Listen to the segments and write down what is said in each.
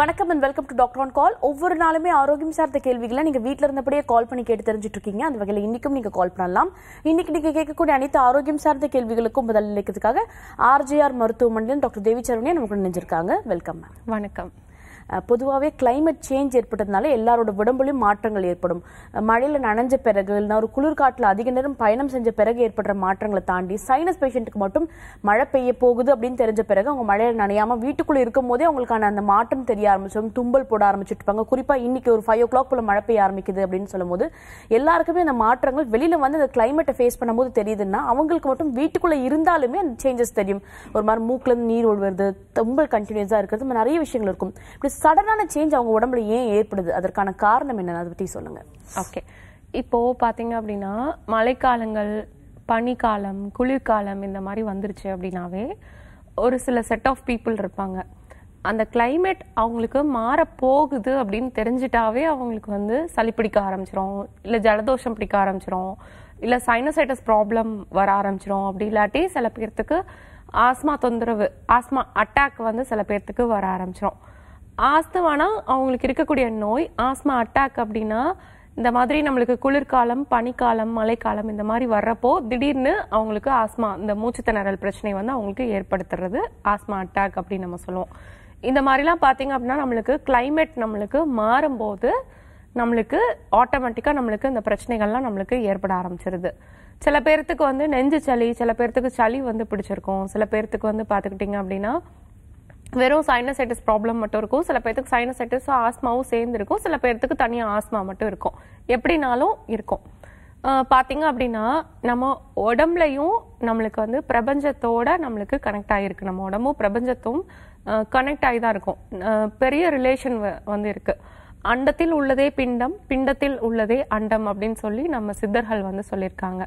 வணக்கம் and welcome to doctor on call ஒவ்வொரு நாளுமே ஆரோக்கியம் சார்ந்த கேள்விகளை நீங்கள் வீட்டில் இருந்தபடியே கால் பண்ணி கேட்டு தெரிஞ்சுட்டு இருக்கீங்க அந்த வகையில் இன்றைக்கும் நீங்கள் கால் பண்ணலாம் இன்னைக்கு நீங்கள் கேட்கக்கூடிய அனைத்து ஆரோக்கியம் சார்ந்த கேள்விகளுக்கும் பதில் அளிக்கிறதுக்காக ஆர்ஜிஆர் மருத்துவமனையில் டாக்டர் தேவி சரவணியை நமக்கு நினைஞ்சிருக்காங்க வெல்கம் மேம் வணக்கம் பொதுவாகவே கிளைமேட் சேஞ்ச் ஏற்பட்டதுனால எல்லாரோட உடம்புலையும் மாற்றங்கள் ஏற்படும் மழையில் நனைஞ்ச பிறகு இல்லை ஒரு குளிர்காட்டில் அதிக நேரம் பயணம் செஞ்ச பிறகு ஏற்படுற மாற்றங்களை தாண்டி சைனஸ் பேஷண்ட்டுக்கு மட்டும் மழை பெய்ய போகுது அப்படின்னு தெரிஞ்ச பிறகு அவங்க மழையில் நனையாமல் வீட்டுக்குள்ளே இருக்கும் போதே அவங்களுக்கான அந்த மாற்றம் தெரிய ஆரம்பிச்சிடும் தும்பல் போட ஆரம்பிச்சிருப்பாங்க குறிப்பாக இன்னைக்கு ஒரு ஃபைவ் ஓ கிளாக் போல மழை பெய்ய ஆரம்பிக்குது அப்படின்னு சொல்லும்போது எல்லாருக்குமே அந்த மாற்றங்கள் வெளியில் வந்து அந்த கிளைமேட்டை ஃபேஸ் பண்ணும்போது தெரியுதுன்னா அவங்களுக்கு மட்டும் வீட்டுக்குள்ளே இருந்தாலுமே அந்த சேஞ்சஸ் தெரியும் ஒரு மாதிரி மூக்கில் நீர் ஒழுவது தும்பல் கண்டினியூஸாக இருக்கிறது நிறைய விஷயங்கள் இருக்கும் இப்படி சடனான சேஞ்ச் அவங்க உடம்புல ஏன் ஏற்படுது அதற்கான காரணம் என்ன அதை பற்றி சொல்லுங்கள் ஓகே இப்போது பாத்தீங்க அப்படின்னா மழைக்காலங்கள் பனிக்காலம் குளிர்காலம் இந்த மாதிரி வந்துருச்சு அப்படின்னாவே ஒரு சில செட் ஆஃப் பீப்புள் இருப்பாங்க அந்த கிளைமேட் அவங்களுக்கு மாற போகுது அப்படின்னு தெரிஞ்சிட்டாவே அவங்களுக்கு வந்து சளி பிடிக்க ஆரம்பிச்சிரும் இல்லை ஜலதோஷம் பிடிக்க ஆரம்பிச்சிரும் இல்லை சைனசைட்டஸ் ப்ராப்ளம் வர ஆரம்பிச்சிரும் அப்படி இல்லாட்டி சில பேர்த்துக்கு ஆஸ்மா தொந்தரவு ஆஸ்மா அட்டாக் வந்து சில பேர்த்துக்கு வர ஆரம்பிச்சிரும் ஆஸ்துவானா அவங்களுக்கு இருக்கக்கூடிய நோய் ஆஸ்மா அட்டாக் அப்படின்னா இந்த மாதிரி நம்மளுக்கு குளிர்காலம் பனிக்காலம் மழைக்காலம் இந்த மாதிரி வர்றப்போ திடீர்னு அவங்களுக்கு ஆஸ்மா இந்த மூச்சு திணறல் பிரச்சனை வந்து அவங்களுக்கு ஏற்படுத்துறது ஆஸ்மா அட்டாக் அப்படின்னு நம்ம சொல்லுவோம் இந்த மாதிரிலாம் பார்த்தீங்க அப்படின்னா நம்மளுக்கு கிளைமேட் நம்மளுக்கு மாறும்போது நம்மளுக்கு ஆட்டோமேட்டிக்காக நம்மளுக்கு இந்த பிரச்சனைகள்லாம் நம்மளுக்கு ஏற்பட ஆரம்பிச்சிருது சில பேர்த்துக்கு வந்து நெஞ்சு சளி சில பேர்த்துக்கு சளி வந்து பிடிச்சிருக்கும் சில பேர்த்துக்கு வந்து பார்த்துக்கிட்டிங்க அப்படின்னா வெறும் சைனசைட்டிஸ் ப்ராப்ளம் மட்டும் இருக்கும் சில பேர்த்துக்கு சைனசைட்டிஸ் ஆஸ்மாவும் சேர்ந்து இருக்கும் சில பேர்த்துக்கு தனியாக ஆஸ்மா மட்டும் இருக்கும் எப்படினாலும் இருக்கும் பார்த்தீங்க அப்படின்னா நம்ம உடம்புலையும் நம்மளுக்கு வந்து பிரபஞ்சத்தோட நம்மளுக்கு கனெக்ட் ஆகிருக்கு நம்ம உடம்பும் பிரபஞ்சத்தும் கனெக்ட் ஆகி தான் இருக்கும் பெரிய ரிலேஷன் வந்து இருக்குது அண்டத்தில் உள்ளதே பிண்டம் பிண்டத்தில் உள்ளதே அண்டம் அப்படின்னு சொல்லி நம்ம சித்தர்கள் வந்து சொல்லியிருக்காங்க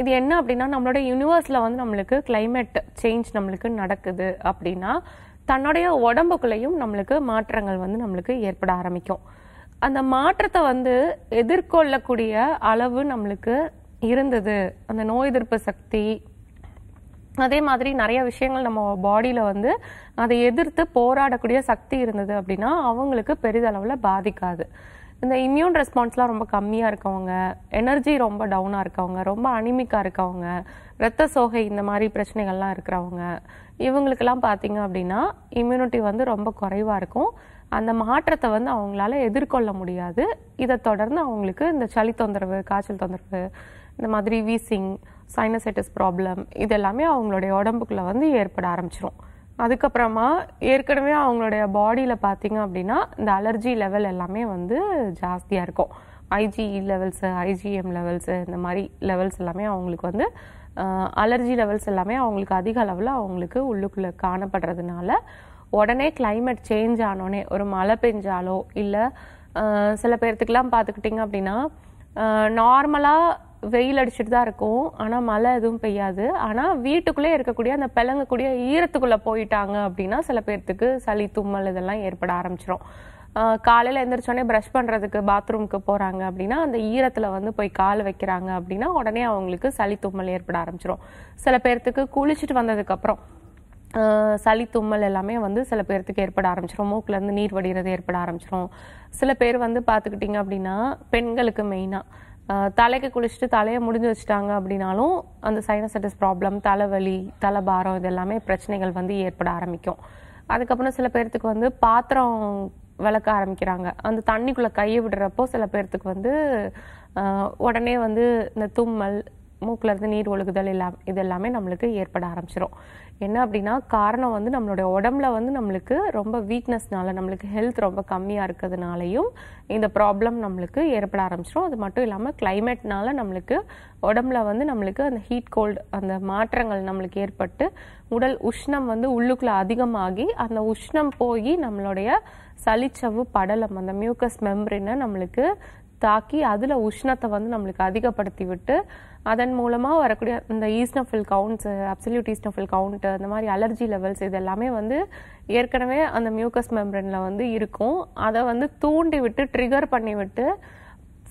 இது என்ன அப்படின்னா நம்மளோட யூனிவர்ஸில் வந்து நம்மளுக்கு கிளைமேட் சேஞ்ச் நம்மளுக்கு நடக்குது அப்படின்னா தன்னுடைய உடம்புக்குள்ளேயும் நம்மளுக்கு மாற்றங்கள் வந்து நம்மளுக்கு ஏற்பட ஆரம்பிக்கும் அந்த மாற்றத்தை வந்து எதிர்கொள்ளக்கூடிய அளவு நம்மளுக்கு இருந்தது அந்த நோய் எதிர்ப்பு சக்தி அதே மாதிரி நிறைய விஷயங்கள் நம்ம பாடியில் வந்து அதை எதிர்த்து போராடக்கூடிய சக்தி இருந்தது அப்படின்னா அவங்களுக்கு பெரிதளவில் பாதிக்காது இந்த இம்யூன் ரெஸ்பான்ஸ்லாம் ரொம்ப கம்மியாக இருக்கவங்க எனர்ஜி ரொம்ப டவுனாக இருக்கவங்க ரொம்ப அனிமிக்காக இருக்கவங்க ரத்த சோகை இந்த மாதிரி பிரச்சனைகள்லாம் இருக்கிறவங்க இவங்களுக்கெல்லாம் பார்த்தீங்க அப்படின்னா இம்யூனிட்டி வந்து ரொம்ப குறைவாக இருக்கும் அந்த மாற்றத்தை வந்து அவங்களால எதிர்கொள்ள முடியாது இதை தொடர்ந்து அவங்களுக்கு இந்த சளி தொந்தரவு காய்ச்சல் தொந்தரவு இந்த மாதிரி வீசிங் சைனசைட்டிஸ் ப்ராப்ளம் இது எல்லாமே அவங்களுடைய உடம்புக்குள்ளே வந்து ஏற்பட ஆரம்பிச்சிடும் அதுக்கப்புறமா ஏற்கனவே அவங்களுடைய பாடியில் பார்த்தீங்க அப்படின்னா இந்த அலர்ஜி லெவல் எல்லாமே வந்து ஜாஸ்தியாக இருக்கும் ஐஜிஇ லெவல்ஸு ஐஜிஎம் லெவல்ஸு இந்த மாதிரி லெவல்ஸ் எல்லாமே அவங்களுக்கு வந்து அலர்ஜி லெவல்ஸ் எல்லாமே அவங்களுக்கு அதிக அளவில் அவங்களுக்கு உள்ளுக்குள்ளே காணப்படுறதுனால உடனே கிளைமேட் சேஞ்ச் ஆனோடனே ஒரு மழை பெஞ்சாலோ இல்லை சில பேர்த்துக்கெலாம் பார்த்துக்கிட்டிங்க அப்படின்னா நார்மலாக வெயில் அடிச்சுட்டு தான் இருக்கும் ஆனால் மழை எதுவும் பெய்யாது ஆனால் வீட்டுக்குள்ளே இருக்கக்கூடிய அந்த பிளங்கக்கூடிய ஈரத்துக்குள்ளே போயிட்டாங்க அப்படின்னா சில பேர்த்துக்கு சளி தும்மல் இதெல்லாம் ஏற்பட ஆரம்பிச்சிடும் காலையில் எழுந்திரிச்சோடனே ப்ரஷ் பண்ணுறதுக்கு பாத்ரூமுக்கு போகிறாங்க அப்படின்னா அந்த ஈரத்தில் வந்து போய் கால் வைக்கிறாங்க அப்படின்னா உடனே அவங்களுக்கு சளி தும்மல் ஏற்பட ஆரம்பிச்சிடும் சில பேர்த்துக்கு குளிச்சுட்டு வந்ததுக்கப்புறம் சளி தும்மல் எல்லாமே வந்து சில பேர்த்துக்கு ஏற்பட ஆரம்பிச்சிடும் மூக்கிலேருந்து நீர் வடிகிறது ஏற்பட ஆரம்பிச்சிடும் சில பேர் வந்து பார்த்துக்கிட்டிங்க அப்படின்னா பெண்களுக்கு மெயினாக தலைக்கு குளிச்சுட்டு தலையை முடிஞ்சு வச்சுட்டாங்க அப்படின்னாலும் அந்த சைனசைட்டிஸ் ப்ராப்ளம் தலைவலி தலைபாரம் இது எல்லாமே பிரச்சனைகள் வந்து ஏற்பட ஆரம்பிக்கும் அதுக்கப்புறம் சில பேர்த்துக்கு வந்து பாத்திரம் விளக்க ஆரம்பிக்கிறாங்க அந்த தண்ணிக்குள்ளே கையை விடுறப்போ சில பேர்த்துக்கு வந்து உடனே வந்து இந்த தும்மல் மூக்கிலேருந்து நீர் ஒழுகுதல் எல்லாம் இது எல்லாமே நம்மளுக்கு ஏற்பட ஆரம்பிச்சிடும் என்ன அப்படின்னா காரணம் வந்து நம்மளுடைய உடம்புல வந்து நம்மளுக்கு ரொம்ப வீக்னஸ்னால நம்மளுக்கு ஹெல்த் ரொம்ப கம்மியாக இருக்கிறதுனாலையும் இந்த ப்ராப்ளம் நம்மளுக்கு ஏற்பட ஆரம்பிச்சிடும் அது மட்டும் இல்லாமல் கிளைமேட்னால நம்மளுக்கு உடம்புல வந்து நம்மளுக்கு அந்த ஹீட் கோல்டு அந்த மாற்றங்கள் நம்மளுக்கு ஏற்பட்டு உடல் உஷ்ணம் வந்து உள்ளுக்குள்ளே அதிகமாகி அந்த உஷ்ணம் போய் நம்மளுடைய சளிச்சவு படலம் அந்த மியூக்கஸ் மெம்பரினை நம்மளுக்கு தாக்கி அதில் உஷ்ணத்தை வந்து நம்மளுக்கு அதிகப்படுத்தி விட்டு அதன் மூலமாக வரக்கூடிய இந்த eosinophil counts absolute eosinophil count அந்த மாதிரி அலர்ஜி லெவல்ஸ் இது எல்லாமே வந்து ஏற்கனவே அந்த மியூக்கஸ் மெம்பரனில் வந்து இருக்கும் அதை வந்து தூண்டி விட்டு ட்ரிகர் பண்ணி விட்டு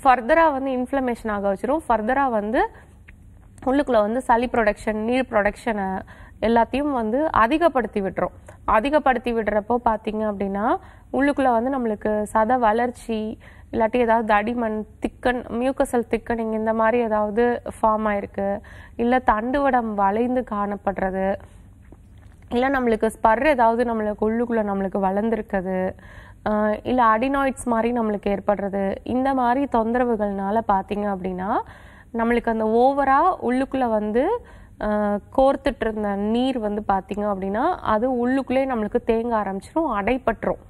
ஃபர்தராக வந்து இன்ஃப்ளமேஷன் ஆக வச்சிரும் ஃபர்தராக வந்து உள்ளுக்குள்ளே வந்து சளி ப்ரொடக்ஷன் நீர் ப்ரொடக்ஷனை எல்லாத்தையும் வந்து அதிகப்படுத்தி விட்டுரும் அதிகப்படுத்தி விடுறப்போ பார்த்தீங்க அப்படின்னா உள்ளுக்குள்ளே வந்து நம்மளுக்கு சத வளர்ச்சி இல்லாட்டி ஏதாவது தடிமண் திக்கன் மியூக்கசல் திக்கனிங் இந்த மாதிரி ஏதாவது ஃபார்ம் ஆயிருக்கு இல்லை தண்டுவடம் வளைந்து காணப்படுறது இல்லை நம்மளுக்கு ஸ்பர் ஏதாவது நம்மளுக்கு உள்ளுக்குள்ளே நம்மளுக்கு வளர்ந்துருக்குது இல்லை அடினாய்ட்ஸ் மாதிரி நம்மளுக்கு ஏற்படுறது இந்த மாதிரி தொந்தரவுகள்னால பார்த்தீங்க அப்படின்னா நம்மளுக்கு அந்த ஓவராக உள்ளுக்குள்ளே வந்து கோர்த்துட்டு இருந்த நீர் வந்து பார்த்தீங்க அப்படின்னா அது உள்ளுக்குள்ளே நம்மளுக்கு தேங்க ஆரம்பிச்சிடும் அடைப்பட்டுரும்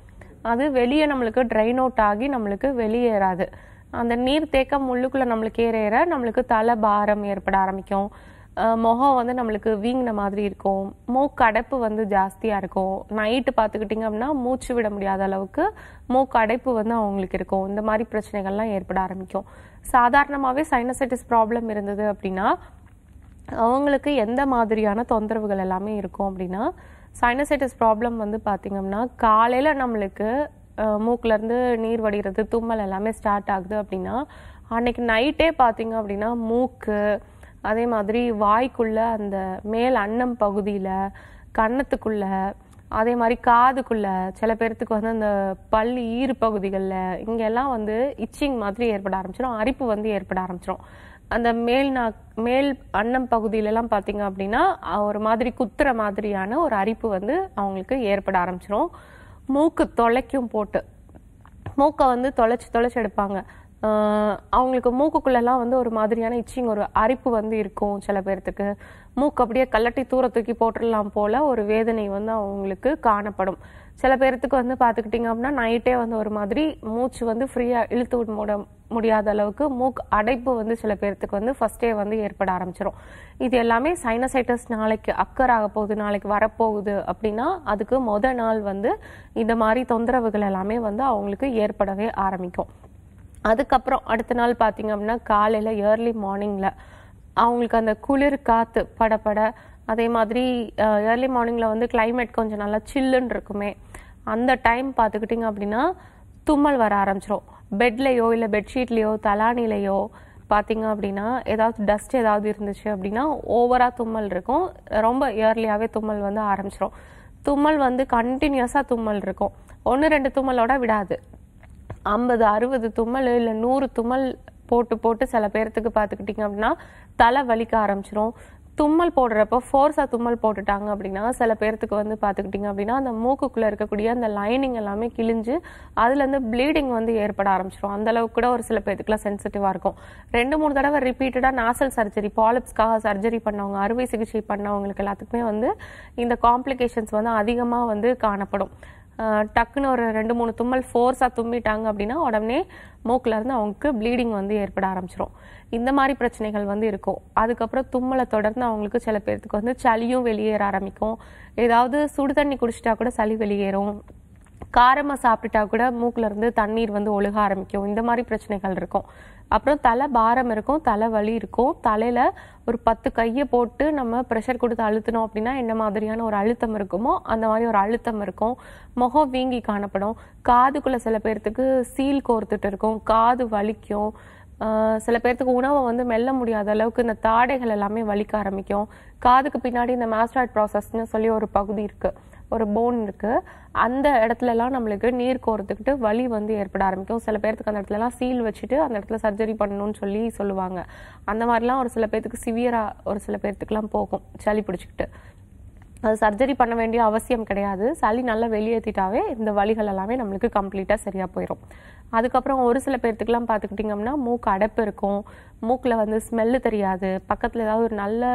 அது வெளியே நம்மளுக்கு ட்ரைன் அவுட் ஆகி நம்மளுக்கு வெளியேறாது அந்த நீர் தேக்கம் உள்ளுக்குள்ளே நம்மளுக்கு ஏற ஏற நம்மளுக்கு தலை பாரம் ஏற்பட ஆரம்பிக்கும் முகம் வந்து நம்மளுக்கு வீங்கின மாதிரி இருக்கும் மூக்கடைப்பு வந்து ஜாஸ்தியாக இருக்கும் நைட்டு பார்த்துக்கிட்டிங்க அப்படின்னா மூச்சு விட முடியாத அளவுக்கு மூக்கடைப்பு வந்து அவங்களுக்கு இருக்கும் இந்த மாதிரி பிரச்சனைகள்லாம் ஏற்பட ஆரம்பிக்கும் சாதாரணமாகவே சைனசைட்டிஸ் ப்ராப்ளம் இருந்தது அப்படின்னா அவங்களுக்கு எந்த மாதிரியான தொந்தரவுகள் எல்லாமே இருக்கும் அப்படின்னா சைனசைட்டிஸ் ப்ராப்ளம் வந்து பார்த்திங்கம்னா காலையில் நம்மளுக்கு மூக்கிலேருந்து நீர் வடிகிறது தும்மல் எல்லாமே ஸ்டார்ட் ஆகுது அப்படின்னா அன்னைக்கு நைட்டே பார்த்திங்க அப்படின்னா மூக்கு அதே மாதிரி வாய்க்குள்ளே அந்த மேல் அன்னம் பகுதியில் கன்னத்துக்குள்ளே அதே மாதிரி காதுக்குள்ளே சில பேர்த்துக்கு வந்து அந்த பல் ஈறு பகுதிகளில் இங்கெல்லாம் வந்து இச்சிங் மாதிரி ஏற்பட ஆரம்பிச்சிடும் அரிப்பு வந்து ஏற்பட ஆரம்பிச்சிடும் அந்த மேல் நா மேல் அன்னம் பகுதியிலலாம் பார்த்தீங்க அப்படின்னா ஒரு மாதிரி குத்துற மாதிரியான ஒரு அரிப்பு வந்து அவங்களுக்கு ஏற்பட ஆரம்பிச்சிடும் மூக்கு தொலைக்கும் போட்டு மூக்கை வந்து தொலைச்சு தொலைச்சி எடுப்பாங்க அவங்களுக்கு மூக்குக்குள்ளெல்லாம் வந்து ஒரு மாதிரியான இச்சிங் ஒரு அரிப்பு வந்து இருக்கும் சில பேர்த்துக்கு மூக்கு அப்படியே கல்லட்டி தூர தூக்கி போட்டுடலாம் போல ஒரு வேதனை வந்து அவங்களுக்கு காணப்படும் சில பேர்த்துக்கு வந்து பார்த்துக்கிட்டிங்க அப்படின்னா நைட்டே வந்து ஒரு மாதிரி மூச்சு வந்து ஃப்ரீயாக இழுத்து விட முடியாத அளவுக்கு மூக் அடைப்பு வந்து சில பேர்த்துக்கு வந்து ஃபஸ்ட்டே வந்து ஏற்பட ஆரம்பிச்சிடும் இது எல்லாமே சைனசைட்டஸ் நாளைக்கு அக்கர் ஆக போகுது நாளைக்கு வரப்போகுது அப்படின்னா அதுக்கு மொதல் நாள் வந்து இந்த மாதிரி தொந்தரவுகள் எல்லாமே வந்து அவங்களுக்கு ஏற்படவே ஆரம்பிக்கும் அதுக்கப்புறம் அடுத்த நாள் பார்த்தீங்க அப்படின்னா காலையில் ஏர்லி மார்னிங்கில் அவங்களுக்கு அந்த குளிர் காற்று படப்பட அதே மாதிரி ஏர்லி மார்னிங்கில் வந்து கிளைமேட் கொஞ்சம் நல்லா சில்லுன்னு இருக்குமே அந்த டைம் பார்த்துக்கிட்டிங்க அப்படின்னா தும்மல் வர ஆரம்பிச்சிடும் பெட்லேயோ இல்லை பெட்ஷீட்லேயோ தலானிலையோ பார்த்தீங்க அப்படின்னா ஏதாவது டஸ்ட் ஏதாவது இருந்துச்சு அப்படின்னா ஓவராக தும்மல் இருக்கும் ரொம்ப இயர்லியாகவே தும்மல் வந்து ஆரம்பிச்சிடும் தும்மல் வந்து கண்டினியூஸாக தும்மல் இருக்கும் ஒன்று ரெண்டு தும்மலோட விடாது ஐம்பது அறுபது தும்மல் இல்லை நூறு தும்மல் போட்டு போட்டு சில பேர்த்துக்கு பார்த்துக்கிட்டிங்க அப்படின்னா தலை வலிக்க ஆரம்பிச்சிரும் தும்மல் போடுறப்போ ஃபோர்ஸாக தும்மல் போட்டுட்டாங்க அப்படின்னா சில பேர்த்துக்கு வந்து பார்த்துக்கிட்டிங்க அப்படின்னா அந்த மூக்குக்குள்ளே இருக்கக்கூடிய அந்த லைனிங் எல்லாமே கிழிஞ்சு அதுலேருந்து ப்ளீடிங் வந்து ஏற்பட ஆரம்பிச்சிடும் அந்தளவுக்கு கூட ஒரு சில பேர்த்துக்குலாம் சென்சிட்டிவாக இருக்கும் ரெண்டு மூணு தடவை ரிப்பீட்டடாக நாசல் சர்ஜரி பாலிப்ஸ்க்காக சர்ஜரி பண்ணவங்க அறுவை சிகிச்சை பண்ணவங்களுக்கு எல்லாத்துக்குமே வந்து இந்த காம்ப்ளிகேஷன்ஸ் வந்து அதிகமாக வந்து காணப்படும் டக்குன்னு ஒரு ரெண்டு மூணு தும்மல் ஃபோர்ஸாக தும்மிட்டாங்க அப்படின்னா உடனே மூக்கிலேருந்து அவங்களுக்கு ப்ளீடிங் வந்து ஏற்பட ஆரம்பிச்சிடும் இந்த மாதிரி பிரச்சனைகள் வந்து இருக்கும் அதுக்கப்புறம் தும்மலை தொடர்ந்து அவங்களுக்கு சில பேர்த்துக்கு வந்து சளியும் வெளியேற ஆரம்பிக்கும் ஏதாவது சுடு தண்ணி குடிச்சிட்டா கூட சளி வெளியேறும் காரமாக சாப்பிட்டுட்டா கூட மூக்கில் இருந்து தண்ணீர் வந்து ஒழுக ஆரம்பிக்கும் இந்த மாதிரி பிரச்சனைகள் இருக்கும் அப்புறம் தலை பாரம் இருக்கும் தலை வலி இருக்கும் தலையில் ஒரு பத்து கையை போட்டு நம்ம ப்ரெஷர் கொடுத்து அழுத்தினோம் அப்படின்னா என்ன மாதிரியான ஒரு அழுத்தம் இருக்குமோ அந்த மாதிரி ஒரு அழுத்தம் இருக்கும் முகம் வீங்கி காணப்படும் காதுக்குள்ளே சில பேர்த்துக்கு சீல் கோர்த்துட்டு இருக்கும் காது வலிக்கும் சில பேர்த்துக்கு உணவை வந்து மெல்ல முடியாத அளவுக்கு இந்த தாடைகள் எல்லாமே வலிக்க ஆரம்பிக்கும் காதுக்கு பின்னாடி இந்த மாஸ்டாய்ட் ப்ராசஸ்னு சொல்லி ஒரு பகுதி இருக்குது ஒரு போன் இருக்குது அந்த இடத்துலலாம் நம்மளுக்கு நீர் கோர்த்துக்கிட்டு வலி வந்து ஏற்பட ஆரம்பிக்கும் சில பேர்த்துக்கு அந்த இடத்துலலாம் சீல் வச்சுட்டு அந்த இடத்துல சர்ஜரி பண்ணணும்னு சொல்லி சொல்லுவாங்க அந்த மாதிரிலாம் ஒரு சில பேர்த்துக்கு சிவியராக ஒரு சில பேர்த்துக்குலாம் போகும் சளி பிடிச்சிக்கிட்டு அது சர்ஜரி பண்ண வேண்டிய அவசியம் கிடையாது சளி நல்லா வெளியேற்றிட்டாவே இந்த வழிகள் எல்லாமே நம்மளுக்கு கம்ப்ளீட்டாக சரியாக போயிடும் அதுக்கப்புறம் ஒரு சில பேர்த்துக்கெலாம் பார்த்துக்கிட்டிங்கன்னா மூக்கு அடைப்பு இருக்கும் மூக்கில் வந்து ஸ்மெல்லு தெரியாது பக்கத்தில் ஏதாவது ஒரு நல்ல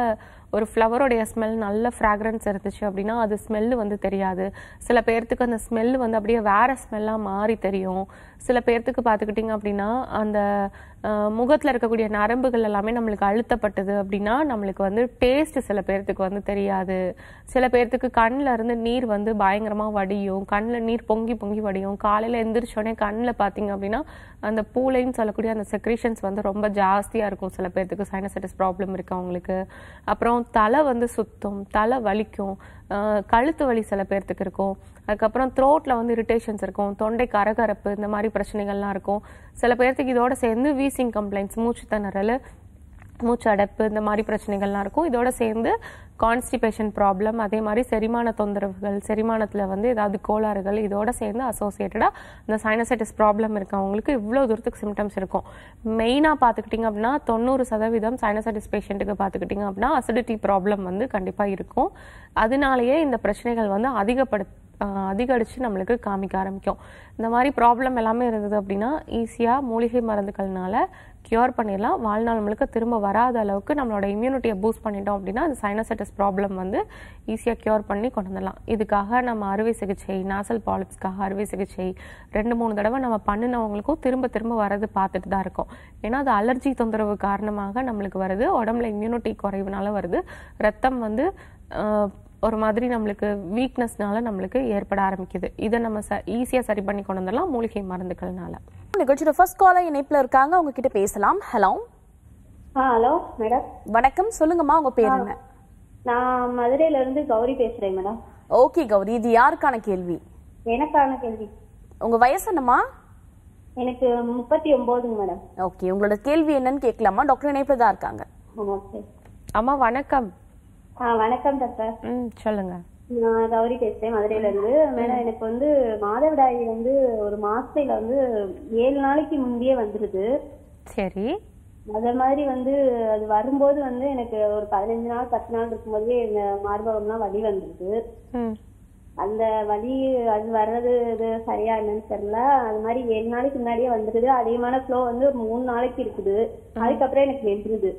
ஒரு ஃப்ளவருடைய ஸ்மெல் நல்ல ஃப்ராக்ரன்ஸ் இருந்துச்சு அப்படின்னா அது ஸ்மெல்லு வந்து தெரியாது சில பேர்த்துக்கு அந்த ஸ்மெல் வந்து அப்படியே வேறு ஸ்மெல்லாக மாறி தெரியும் சில பேர்த்துக்கு பார்த்துக்கிட்டிங்க அப்படின்னா அந்த முகத்தில் இருக்கக்கூடிய நரம்புகள் எல்லாமே நம்மளுக்கு அழுத்தப்பட்டது அப்படின்னா நம்மளுக்கு வந்து டேஸ்ட் சில பேர்த்துக்கு வந்து தெரியாது சில பேர்த்துக்கு கண்ணில் இருந்து நீர் வந்து பயங்கரமாக வடியும் கண்ணில் நீர் பொங்கி பொங்கி வடியும் காலையில் எந்திரிச்சோடனே கண்ணில் பார்த்தீங்க அப்படின்னா அந்த பூலைன்னு சொல்லக்கூடிய அந்த செக்ரிஷன்ஸ் வந்து ரொம்ப ஜாஸ்தியாக இருக்கும் சில பேர்த்துக்கு சைனசைட்டிஸ் ப்ராப்ளம் இருக்குது அவங்களுக்கு அப்புறம் தலை வந்து சுத்தும் தலை வலிக்கும் கழுத்து வலி சில பேர்த்துக்கு இருக்கும் அதுக்கப்புறம் த்ரோட்டில் வந்து இரிட்டேஷன்ஸ் இருக்கும் தொண்டை கரகரப்பு இந்த மாதிரி பிரச்சனைகள்லாம் இருக்கும் சில பேர்த்துக்கு இதோட சேர்ந்து வீசிங் கம்ப்ளைண்ட்ஸ் மூச்சு திணறல் மூச்சு அடைப்பு இந்த மாதிரி பிரச்சனைகள்லாம் இருக்கும் இதோட சேர்ந்து கான்ஸ்டிபேஷன் ப்ராப்ளம் அதே மாதிரி செரிமான தொந்தரவுகள் செரிமானத்தில் வந்து ஏதாவது கோளாறுகள் இதோட சேர்ந்து அசோசியேட்டடாக இந்த சைனசைட்டிஸ் ப்ராப்ளம் இருக்கவங்களுக்கு இவ்வளோ தூரத்துக்கு சிம்டம்ஸ் இருக்கும் மெயினாக பார்த்துக்கிட்டிங்க அப்படின்னா தொண்ணூறு சதவீதம் சைனசைட்டிஸ் பேஷண்ட்டுக்கு பார்த்துக்கிட்டிங்க அப்படின்னா அசிடிட்டி ப்ராப்ளம் வந்து கண்டிப்பாக இருக்கும் அதனாலேயே இந்த பிரச்சனைகள் வந்து அதிகப்படுத்த அதிகரித்து நம்மளுக்கு காமிக்க ஆரம்பிக்கும் இந்த மாதிரி ப்ராப்ளம் எல்லாமே இருந்தது அப்படின்னா ஈஸியாக மூலிகை மருந்துகள்னால க்யூர் பண்ணிடலாம் வாழ்நாள் நம்மளுக்கு திரும்ப வராத அளவுக்கு நம்மளோட இம்யூனிட்டியை பூஸ்ட் பண்ணிட்டோம் அப்படின்னா அந்த சைனசைட்டிஸ் ப்ராப்ளம் வந்து ஈஸியாக க்யூர் பண்ணி கொண்டு வந்துடலாம் இதுக்காக நம்ம அறுவை சிகிச்சை நாசல் பாலிப்ஸ்க்காக அறுவை சிகிச்சை ரெண்டு மூணு தடவை நம்ம பண்ணினவங்களுக்கும் திரும்ப திரும்ப வரது பார்த்துட்டு தான் இருக்கும் ஏன்னா அது அலர்ஜி தொந்தரவு காரணமாக நம்மளுக்கு வருது உடம்புல இம்யூனிட்டி குறைவுனால வருது ரத்தம் வந்து ஒரு மாதிரி நம்மளுக்கு வீக்னஸ்னால நம்மளுக்கு ஏற்பட ஆரம்பிக்குது இதை நம்ம ச ஈஸியாக சரி பண்ணி கொண்டு வந்துடலாம் மூலிகை மருந்துகள்னால நிகழ்ச்சியோட ஃபர்ஸ்ட் காலர் இணைப்பில் இருக்காங்க உங்ககிட்ட பேசலாம் ஹலோ ஹலோ மேடம் வணக்கம் சொல்லுங்கம்மா உங்க பேர் என்ன நான் மதுரையில இருந்து கௌரி பேசுறேன் மேடம் ஓகே கௌரி இது யாருக்கான கேள்வி எனக்கான கேள்வி உங்க வயசு என்னம்மா எனக்கு முப்பத்தி ஒன்பதுங்க மேடம் ஓகே உங்களோட கேள்வி என்னன்னு கேட்கலாமா டாக்டர் இணைப்புல தான் இருக்காங்க அம்மா வணக்கம் வணக்கம் டாக்டர் சொல்லுங்க நான் கௌரி பேசுறேன் மதுரையில இருந்து மேடம் எனக்கு வந்து மாதவிடாய் வந்து ஒரு மாசத்துல வந்து ஏழு நாளைக்கு முந்தையே வந்துருது சரி அத மாதிரி வந்து அது வரும்போது வந்து எனக்கு ஒரு பதினஞ்சு நாள் பத்து நாள் இருக்கும்போது எங்க எல்லாம் வலி வந்துருது அந்த வலி அது வர்றது இது சரியா என்னன்னு தெரியல அது மாதிரி ஏழு நாளைக்கு முன்னாடியே வந்துருது அதிகமான ஃப்ளோ வந்து மூணு நாளைக்கு இருக்குது அதுக்கப்புறம் எனக்கு எழுதுருது